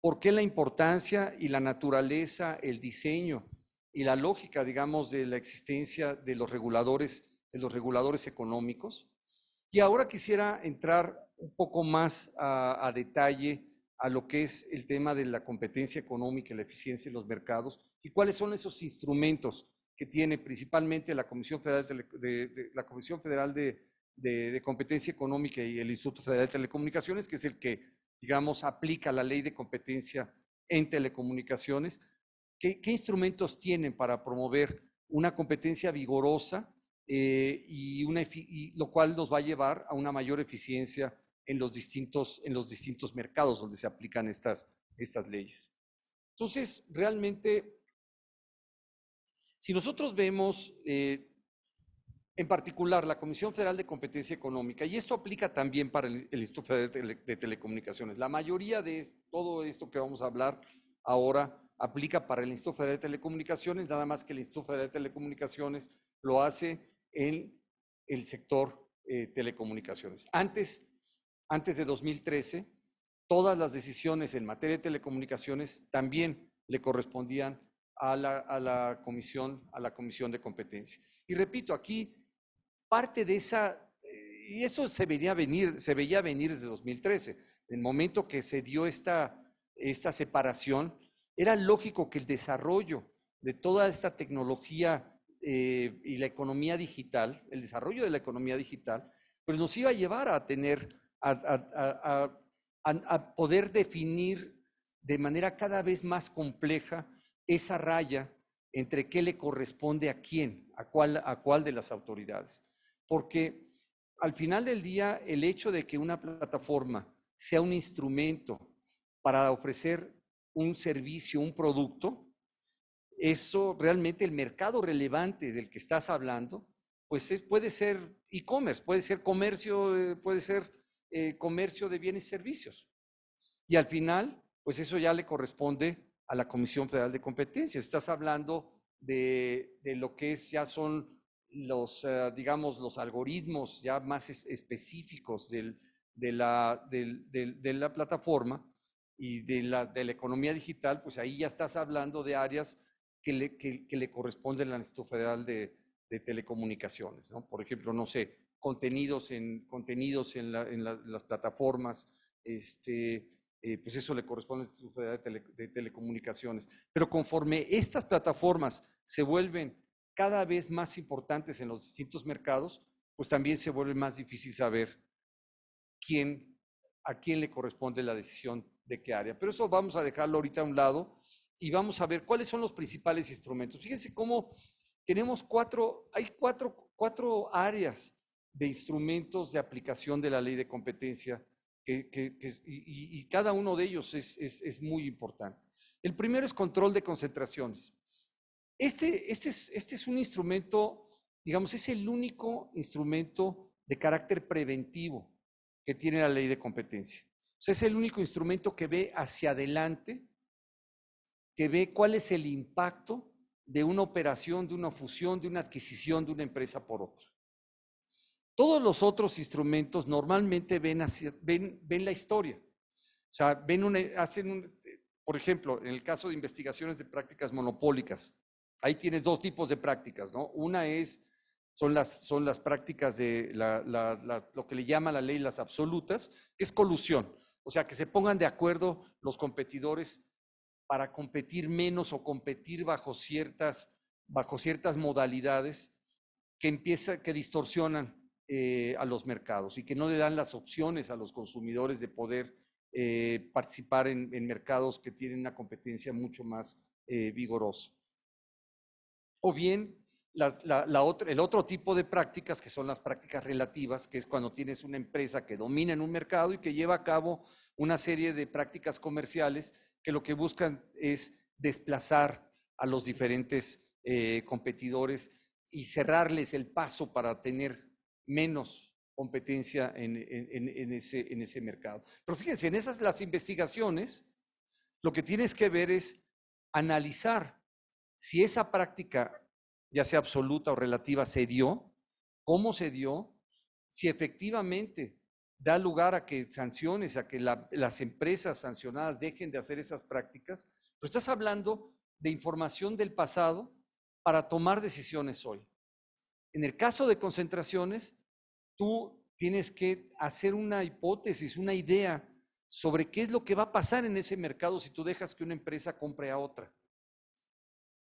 por qué la importancia y la naturaleza, el diseño y la lógica, digamos, de la existencia de los reguladores, de los reguladores económicos. Y ahora quisiera entrar un poco más a, detalle a lo que es el tema de la competencia económica, la eficiencia en los mercados y cuáles son esos instrumentos que tiene principalmente la Comisión Federal la Comisión Federal de, de, Competencia Económica y el Instituto Federal de Telecomunicaciones, que es el que, digamos, aplica la ley de competencia en telecomunicaciones ¿Qué, instrumentos tienen para promover una competencia vigorosa eh, y, una, lo cual nos va a llevar a una mayor eficiencia en los distintos, en los distintos mercados donde se aplican estas, estas leyes? Entonces, realmente, si nosotros vemos... Eh, en particular, la Comisión Federal de Competencia Económica, y esto aplica también para el, Instituto de, Telecomunicaciones. La mayoría de todo esto que vamos a hablar ahora aplica para el Instituto Federal de Telecomunicaciones, nada más que el Instituto Federal de Telecomunicaciones lo hace en el sector eh, telecomunicaciones. Antes, antes de 2013, todas las decisiones en materia de telecomunicaciones también le correspondían a la, comisión, a la comisión de competencia. Y repito, aquí parte de esa, y eso se veía venir, se veía venir desde 2013, el momento que se dio esta esta separación, era lógico que el desarrollo de toda esta tecnología eh, y la economía digital, el desarrollo de la economía digital, pues nos iba a llevar a tener, a, poder definir de manera cada vez más compleja esa raya entre qué le corresponde a quién, a cuál, a cuál de las autoridades. Porque al final del día, el hecho de que una plataforma sea un instrumento para ofrecer un servicio, un producto, eso realmente el mercado relevante del que estás hablando, pues puede ser e-commerce, puede ser comercio, eh, puede ser eh, comercio de bienes y servicios. Y al final, pues eso ya le corresponde a la Comisión Federal de Competencia. Estás hablando de, lo que es, ya son los, eh, digamos, los algoritmos ya más específicos de, la, de la plataforma y de la, de la economía digital, pues ahí ya estás hablando de áreas que le, que, le corresponden al Instituto Federal de, de, Telecomunicaciones, ¿no? Por ejemplo, no sé, contenidos en, contenidos en, las plataformas, este, eh, pues eso le corresponde al Instituto Federal de, de Telecomunicaciones. Pero conforme estas plataformas se vuelven cada vez más importantes en los distintos mercados, pues también se vuelve más difícil saber quién, a quién le corresponde la decisión de qué área. Pero eso vamos a dejarlo ahorita a un lado y vamos a ver cuáles son los principales instrumentos. Fíjense cómo tenemos cuatro, hay cuatro, cuatro áreas de instrumentos de aplicación de la ley de competencia que, y, cada uno de ellos es, muy importante. El primero es control de concentraciones. Este, este, es, este es un instrumento, digamos, es el único instrumento de carácter preventivo que tiene la ley de competencia es el único instrumento que ve hacia adelante, que ve cuál es el impacto de una operación, de una fusión, de una adquisición de una empresa por otra. Todos los otros instrumentos normalmente ven, la historia. O sea, ven hacen por ejemplo, en el caso de investigaciones de prácticas monopólicas, ahí tienes dos tipos de prácticas, ¿no? Una es, son las, son las prácticas de lo que le llama la ley las absolutas, que es colusión. O sea, que se pongan de acuerdo los competidores para competir menos o competir bajo ciertas, bajo ciertas modalidades que, empieza, que distorsionan eh, a los mercados y que no le dan las opciones a los consumidores de poder eh, participar en, mercados que tienen una competencia mucho más eh, vigorosa. O bien el otro tipo de prácticas, que son las prácticas relativas, que es cuando tienes una empresa que domina en un mercado y que lleva a cabo una serie de prácticas comerciales que lo que buscan es desplazar a los diferentes eh, competidores y cerrarles el paso para tener menos competencia en, ese, en ese mercado. Pero fíjense, en esas las investigaciones, lo que tienes que ver es analizar si esa práctica ya sea absoluta o relativa, se dio, cómo se dio, si efectivamente da lugar a que sanciones, a que las empresas sancionadas dejen de hacer esas prácticas, pero pues estás hablando de información del pasado para tomar decisiones hoy. En el caso de concentraciones, tú tienes que hacer una hipótesis, una idea sobre qué es lo que va a pasar en ese mercado si tú dejas que una empresa compre a otra.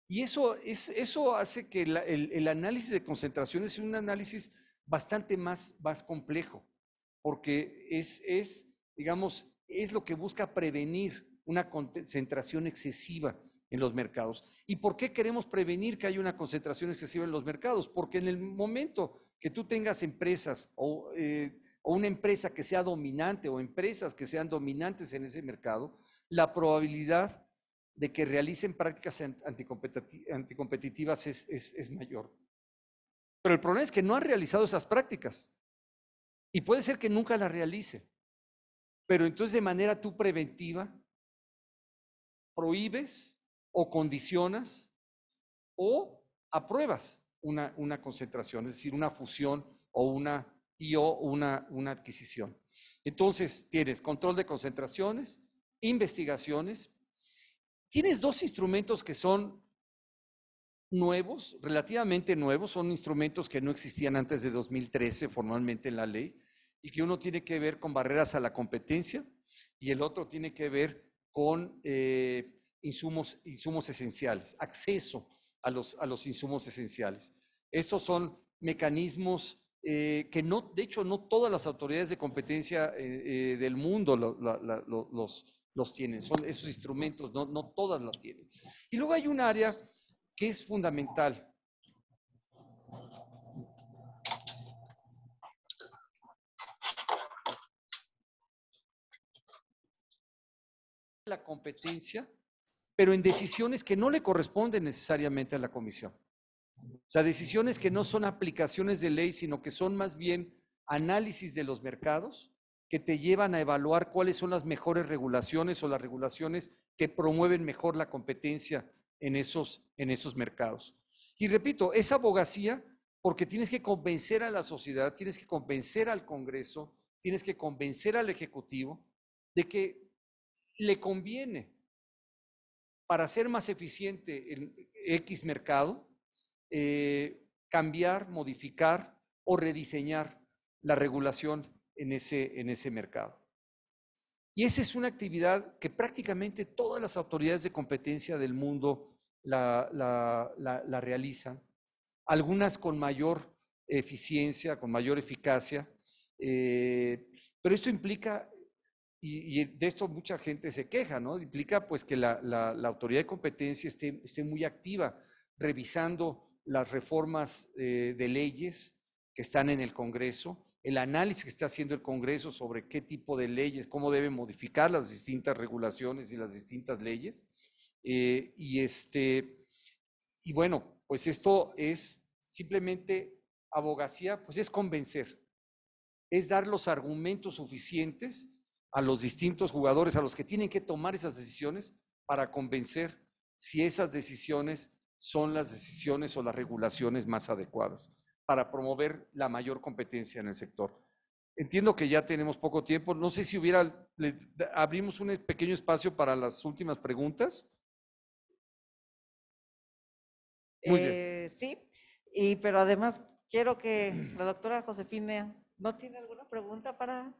Y eso, eso hace que el, análisis de concentraciones sea un análisis bastante más, más complejo, porque es, digamos, es lo que busca prevenir una concentración excesiva en los mercados. ¿Y por qué queremos prevenir que haya una concentración excesiva en los mercados? Porque en el momento que tú tengas empresas o, eh, o una empresa que sea dominante o empresas que sean dominantes en ese mercado, la probabilidad de que realicen prácticas anticompetitivas es, mayor. Pero el problema es que no han realizado esas prácticas y puede ser que nunca las realice. Pero entonces de manera tú preventiva prohíbes o condicionas o apruebas una, una, concentración, es decir, una fusión o una y o una, una adquisición. Entonces tienes control de concentraciones, investigaciones, tienes dos instrumentos que son nuevos, relativamente nuevos, son instrumentos que no existían antes de 2013 formalmente en la ley y que uno tiene que ver con barreras a la competencia y el otro tiene que ver con eh, insumos, insumos esenciales, acceso a los, a los insumos esenciales. Estos son mecanismos eh, que no, de hecho, no todas las autoridades de competencia eh, del mundo los, los tienen, son esos instrumentos, no, no todas las tienen. Y luego hay un área que es fundamental. La competencia, pero en decisiones que no le corresponden necesariamente a la comisión. O sea, decisiones que no son aplicaciones de ley, sino que son más bien análisis de los mercados que te llevan a evaluar cuáles son las mejores regulaciones o las regulaciones que promueven mejor la competencia en esos, en esos mercados. Y repito, es abogacía porque tienes que convencer a la sociedad, tienes que convencer al Congreso, tienes que convencer al Ejecutivo de que le conviene para ser más eficiente el X mercado, eh, cambiar, modificar o rediseñar la regulación en ese, mercado. Y esa es una actividad que prácticamente todas las autoridades de competencia del mundo la, realizan, algunas con mayor eficiencia, con mayor eficacia, eh, pero esto implica, y, de esto mucha gente se queja, ¿no? Implica pues que la, autoridad de competencia esté, muy activa revisando las reformas eh, de leyes que están en el Congreso, el análisis que está haciendo el Congreso sobre qué tipo de leyes, cómo deben modificar las distintas regulaciones y las distintas leyes. Eh, y, este, y bueno, pues esto es simplemente abogacía, pues es convencer, es dar los argumentos suficientes a los distintos jugadores, a los que tienen que tomar esas decisiones para convencer si esas decisiones son las decisiones o las regulaciones más adecuadas para promover la mayor competencia en el sector. Entiendo que ya tenemos poco tiempo. No sé si hubiera, abrimos un pequeño espacio para las últimas preguntas. Muy eh, Sí, y, pero además quiero que la doctora Josefina, ¿no tiene alguna pregunta para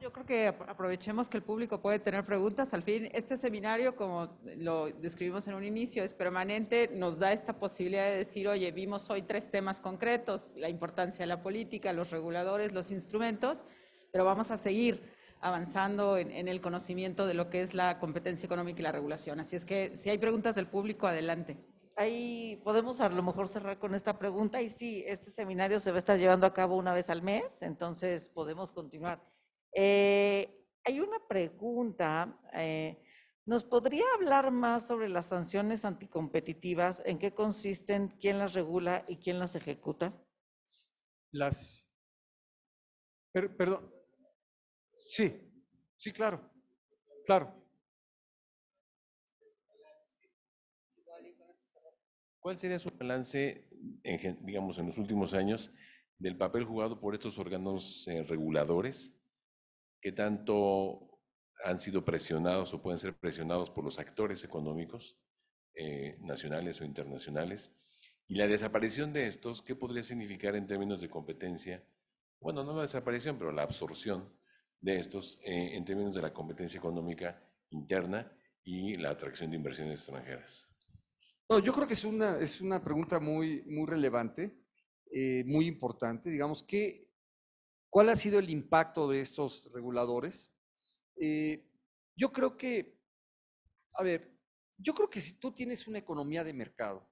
yo creo que aprovechemos que el público puede tener preguntas. Al fin, este seminario, como lo describimos en un inicio, es permanente, nos da esta posibilidad de decir, oye, vimos hoy tres temas concretos, la importancia de la política, los reguladores, los instrumentos, pero vamos a seguir avanzando en, el conocimiento de lo que es la competencia económica y la regulación. Así es que si hay preguntas del público, adelante ahí podemos a lo mejor cerrar con esta pregunta y sí, este seminario se va a estar llevando a cabo una vez al mes, entonces podemos continuar. Eh, hay una pregunta. Eh, ¿Nos podría hablar más sobre las sanciones anticompetitivas? ¿En qué consisten? ¿Quién las regula y quién las ejecuta? Las... perdón. Sí, sí, claro. Claro. ¿Cuál sería su balance, en, digamos, en los últimos años del papel jugado por estos órganos eh, reguladores ¿Qué tanto han sido presionados o pueden ser presionados por los actores económicos eh, nacionales o internacionales? Y la desaparición de estos, ¿qué podría significar en términos de competencia? Bueno, no la desaparición, pero la absorción de estos eh, en términos de la competencia económica interna y la atracción de inversiones extranjeras. No, yo creo que es una, es una pregunta muy, muy relevante, eh, muy importante. Digamos, que... ¿Cuál ha sido el impacto de estos reguladores? Eh, yo creo que, a ver, yo creo que si tú tienes una economía de mercado,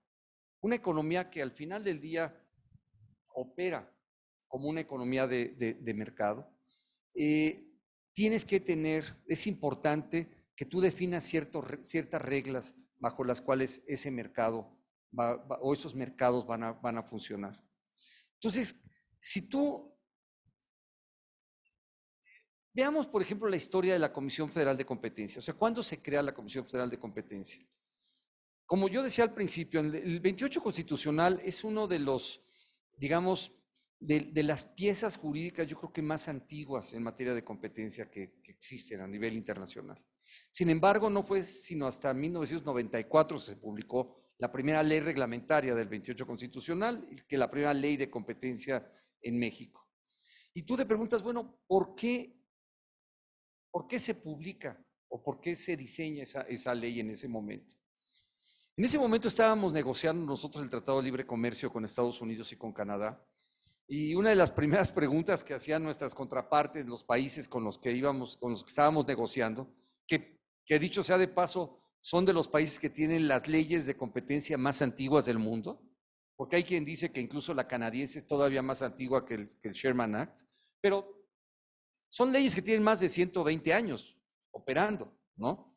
una economía que al final del día opera como una economía de, mercado, eh, tienes que tener, es importante que tú definas ciertas reglas bajo las cuales ese mercado o esos mercados van a funcionar. Entonces, si tú Veamos, por ejemplo, la historia de la Comisión Federal de Competencia. O sea, ¿cuándo se crea la Comisión Federal de Competencia? Como yo decía al principio, el 28 Constitucional es uno de los, digamos, de, las piezas jurídicas, yo creo que más antiguas en materia de competencia que, existen a nivel internacional. Sin embargo, no fue sino hasta 1994 que se publicó la primera ley reglamentaria del 28 Constitucional, que la primera ley de competencia en México. Y tú te preguntas, bueno, ¿por qué ¿Por qué se publica o por qué se diseña esa, esa ley en ese momento? En ese momento estábamos negociando nosotros el Tratado de Libre Comercio con Estados Unidos y con Canadá. Y una de las primeras preguntas que hacían nuestras contrapartes, los países con los que íbamos, con los que estábamos negociando, que, que dicho sea de paso, son de los países que tienen las leyes de competencia más antiguas del mundo, porque hay quien dice que incluso la canadiense es todavía más antigua que el, que el Sherman Act, pero son leyes que tienen más de 120 años operando, ¿no?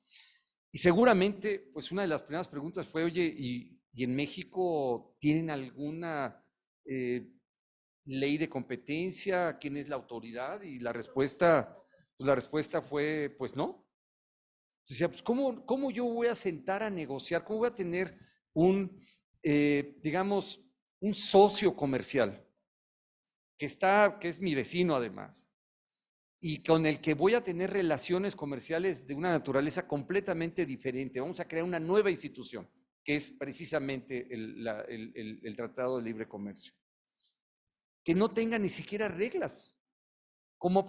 Y seguramente, pues una de las primeras preguntas fue, oye, ¿y, en México tienen alguna eh, ley de competencia? ¿Quién es la autoridad? Y la respuesta, pues la respuesta fue, pues no. Entonces decía, pues ¿cómo, yo voy a sentar a negociar? ¿Cómo voy a tener un, eh, digamos, un socio comercial? que está, que es mi vecino además, y con el que voy a tener relaciones comerciales de una naturaleza completamente diferente. Vamos a crear una nueva institución, que es precisamente el, Tratado de Libre Comercio, que no tenga ni siquiera reglas como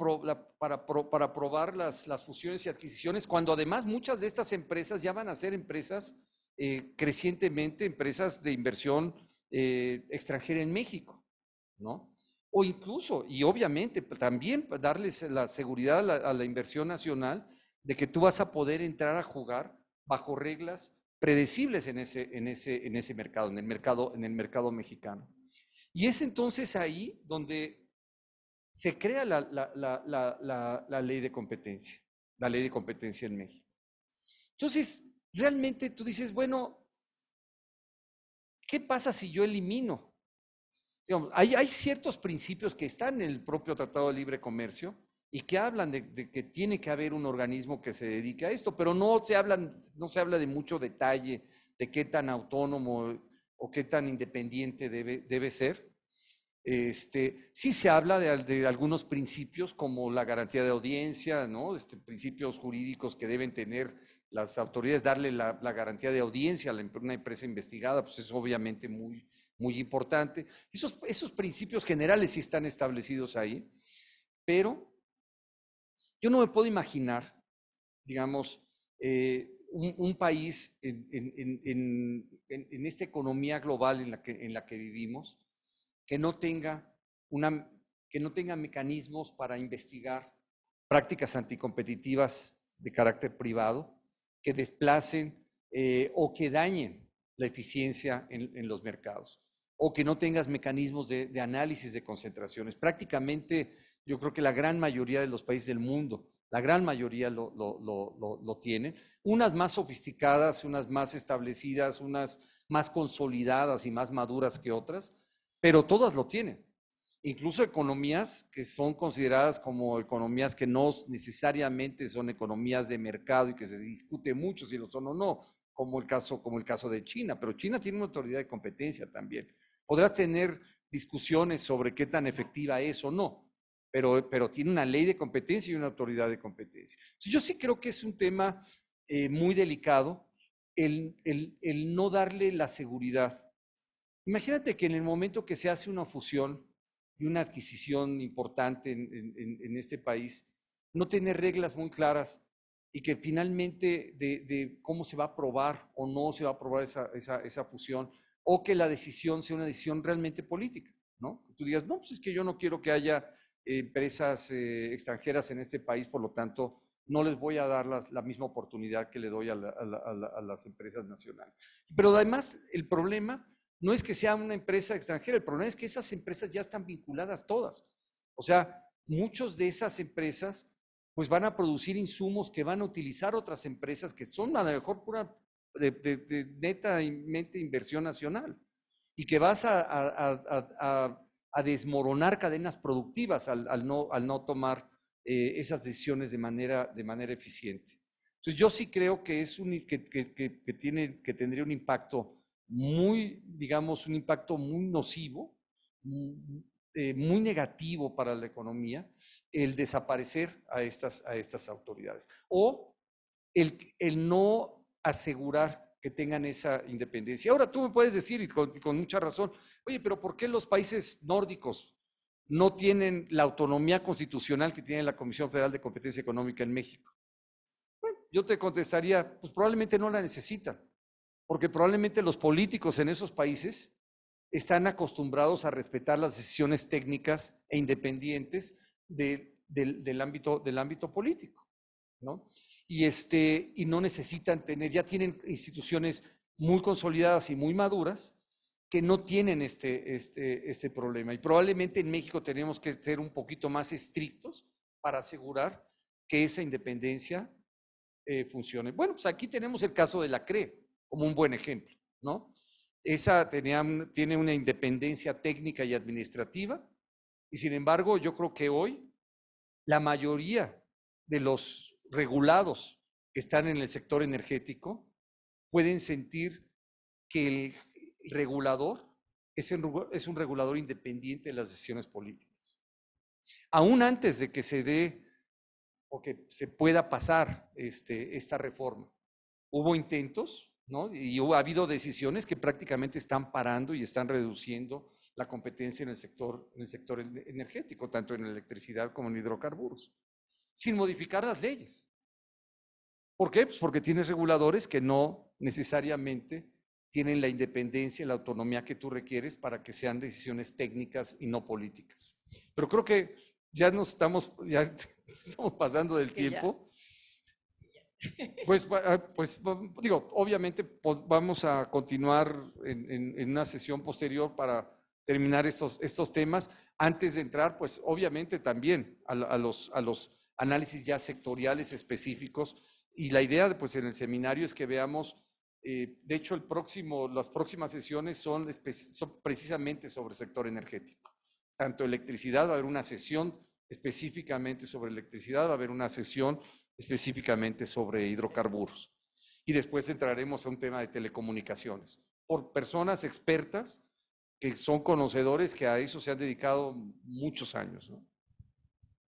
para, probar las, las, fusiones y adquisiciones, cuando además muchas de estas empresas ya van a ser empresas eh, crecientemente, empresas de inversión eh, extranjera en México, ¿no? o incluso, y obviamente también darles la seguridad a la, inversión nacional de que tú vas a poder entrar a jugar bajo reglas predecibles en ese, ese, en ese mercado, en el mercado, en el mercado mexicano. Y es entonces ahí donde se crea la, la ley de competencia, la ley de competencia en México. Entonces, realmente tú dices, bueno, ¿qué pasa si yo elimino hay, ciertos principios que están en el propio Tratado de Libre Comercio y que hablan de, que tiene que haber un organismo que se dedique a esto, pero no se, hablan, no se habla de mucho detalle de qué tan autónomo o qué tan independiente debe, debe ser. Este, sí se habla de, algunos principios como la garantía de audiencia, este, principios jurídicos que deben tener las autoridades, darle la, garantía de audiencia a em, una empresa investigada, pues es obviamente muy, muy importante. Esos, esos principios generales sí están establecidos ahí, pero yo no me puedo imaginar, digamos, eh, un, país en, esta economía global en la, que, en la que vivimos que no tenga, una, que no tenga mecanismos para investigar prácticas anticompetitivas de carácter privado que desplacen eh, o que dañen la eficiencia en los mercados o que no tengas mecanismos de, análisis de concentraciones. Prácticamente yo creo que la gran mayoría de los países del mundo, la gran mayoría lo, tienen, unas más sofisticadas, unas más establecidas, unas más consolidadas y más maduras que otras, pero todas lo tienen. Incluso economías que son consideradas como economías que no necesariamente son economías de mercado y que se discute mucho si lo son o no, como el caso, como el caso de China, pero China tiene una autoridad de competencia también. Podrás tener discusiones sobre qué tan efectiva es o no, pero, pero tiene una ley de competencia y una autoridad de competencia. yo sí creo que es un tema eh, muy delicado el, el, no darle la seguridad. Imagínate que en el momento que se hace una fusión y una adquisición importante en, este país, no tener reglas muy claras y que finalmente de, cómo se va a aprobar o no se va a aprobar esa, esa, esa fusión, o que la decisión sea una decisión realmente política, ¿no? Tú digas, no, pues es que yo no quiero que haya eh, empresas eh, extranjeras en este país, por lo tanto, no les voy a dar la misma oportunidad que le doy a, las empresas nacionales. Pero además, el problema no es que sea una empresa extranjera, el problema es que esas empresas ya están vinculadas todas. O sea, muchas de esas empresas pues van a producir insumos que van a utilizar otras empresas que son a lo mejor pura de, de, netamente inversión nacional y que vas a, a, desmoronar cadenas productivas al, al, no, al no, tomar eh, esas decisiones de manera, de manera eficiente. Entonces yo sí creo que, es un, que, que, que, tiene, que tendría un impacto muy, digamos, un impacto muy nocivo, mm, eh, muy negativo para la economía, el desaparecer a estas, a estas autoridades. O el, el no asegurar que tengan esa independencia. Ahora tú me puedes decir, y con, mucha razón, oye, pero ¿por qué los países nórdicos no tienen la autonomía constitucional que tiene la Comisión Federal de Competencia Económica en México? Bueno, yo te contestaría, pues probablemente no la necesitan, porque probablemente los políticos en esos países están acostumbrados a respetar las decisiones técnicas e independientes del, ámbito, del ámbito político. Y, este, y no necesitan tener, ya tienen instituciones muy consolidadas y muy maduras que no tienen este, este, este problema. Y probablemente en México tenemos que ser un poquito más estrictos para asegurar que esa independencia eh, funcione. Bueno, pues aquí tenemos el caso de la CRE como un buen ejemplo, ¿no? Esa tenía, tiene una independencia técnica y administrativa y sin embargo yo creo que hoy la mayoría de los regulados que están en el sector energético pueden sentir que el regulador es, un regulador independiente de las decisiones políticas. Aún antes de que se dé o que se pueda pasar este, esta reforma, hubo intentos, Y ha habido decisiones que prácticamente están parando y están reduciendo la competencia en el sector, en el sector energético, tanto en electricidad como en hidrocarburos sin modificar las leyes. ¿Por qué? Pues porque tienes reguladores que no necesariamente tienen la independencia y la autonomía que tú requieres para que sean decisiones técnicas y no políticas. Pero creo que ya nos estamos, ya estamos pasando del tiempo. Pues, ah, pues digo, obviamente pues, vamos a continuar en, una sesión posterior para terminar estos, estos temas. Antes de entrar, pues obviamente también a los, a los análisis ya sectoriales específicos. Y la idea, pues, en el seminario es que veamos, eh, de hecho, el próximo, las próximas sesiones son, precisamente sobre el sector energético. Tanto electricidad, va a haber una sesión específicamente sobre electricidad, va a haber una sesión específicamente sobre hidrocarburos. Y después entraremos a un tema de telecomunicaciones, por personas expertas que son conocedores que a eso se han dedicado muchos años. ¿no?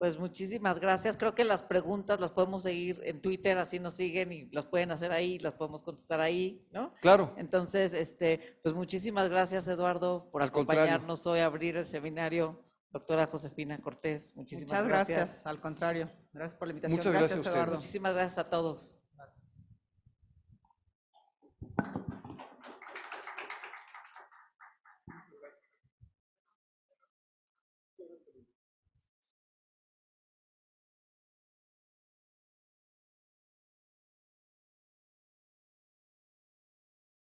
Pues muchísimas gracias. Creo que las preguntas las podemos seguir en Twitter, así nos siguen y las pueden hacer ahí, las podemos contestar ahí, ¿no? Claro. Entonces, este, pues muchísimas gracias, Eduardo, por acompañarnos hoy a abrir el seminario. Doctora Josefina Cortés, muchísimas gracias. Muchas gracias. Al contrario, gracias por la invitación. Muchas gracias, Eduardo. Muchísimas gracias a todos.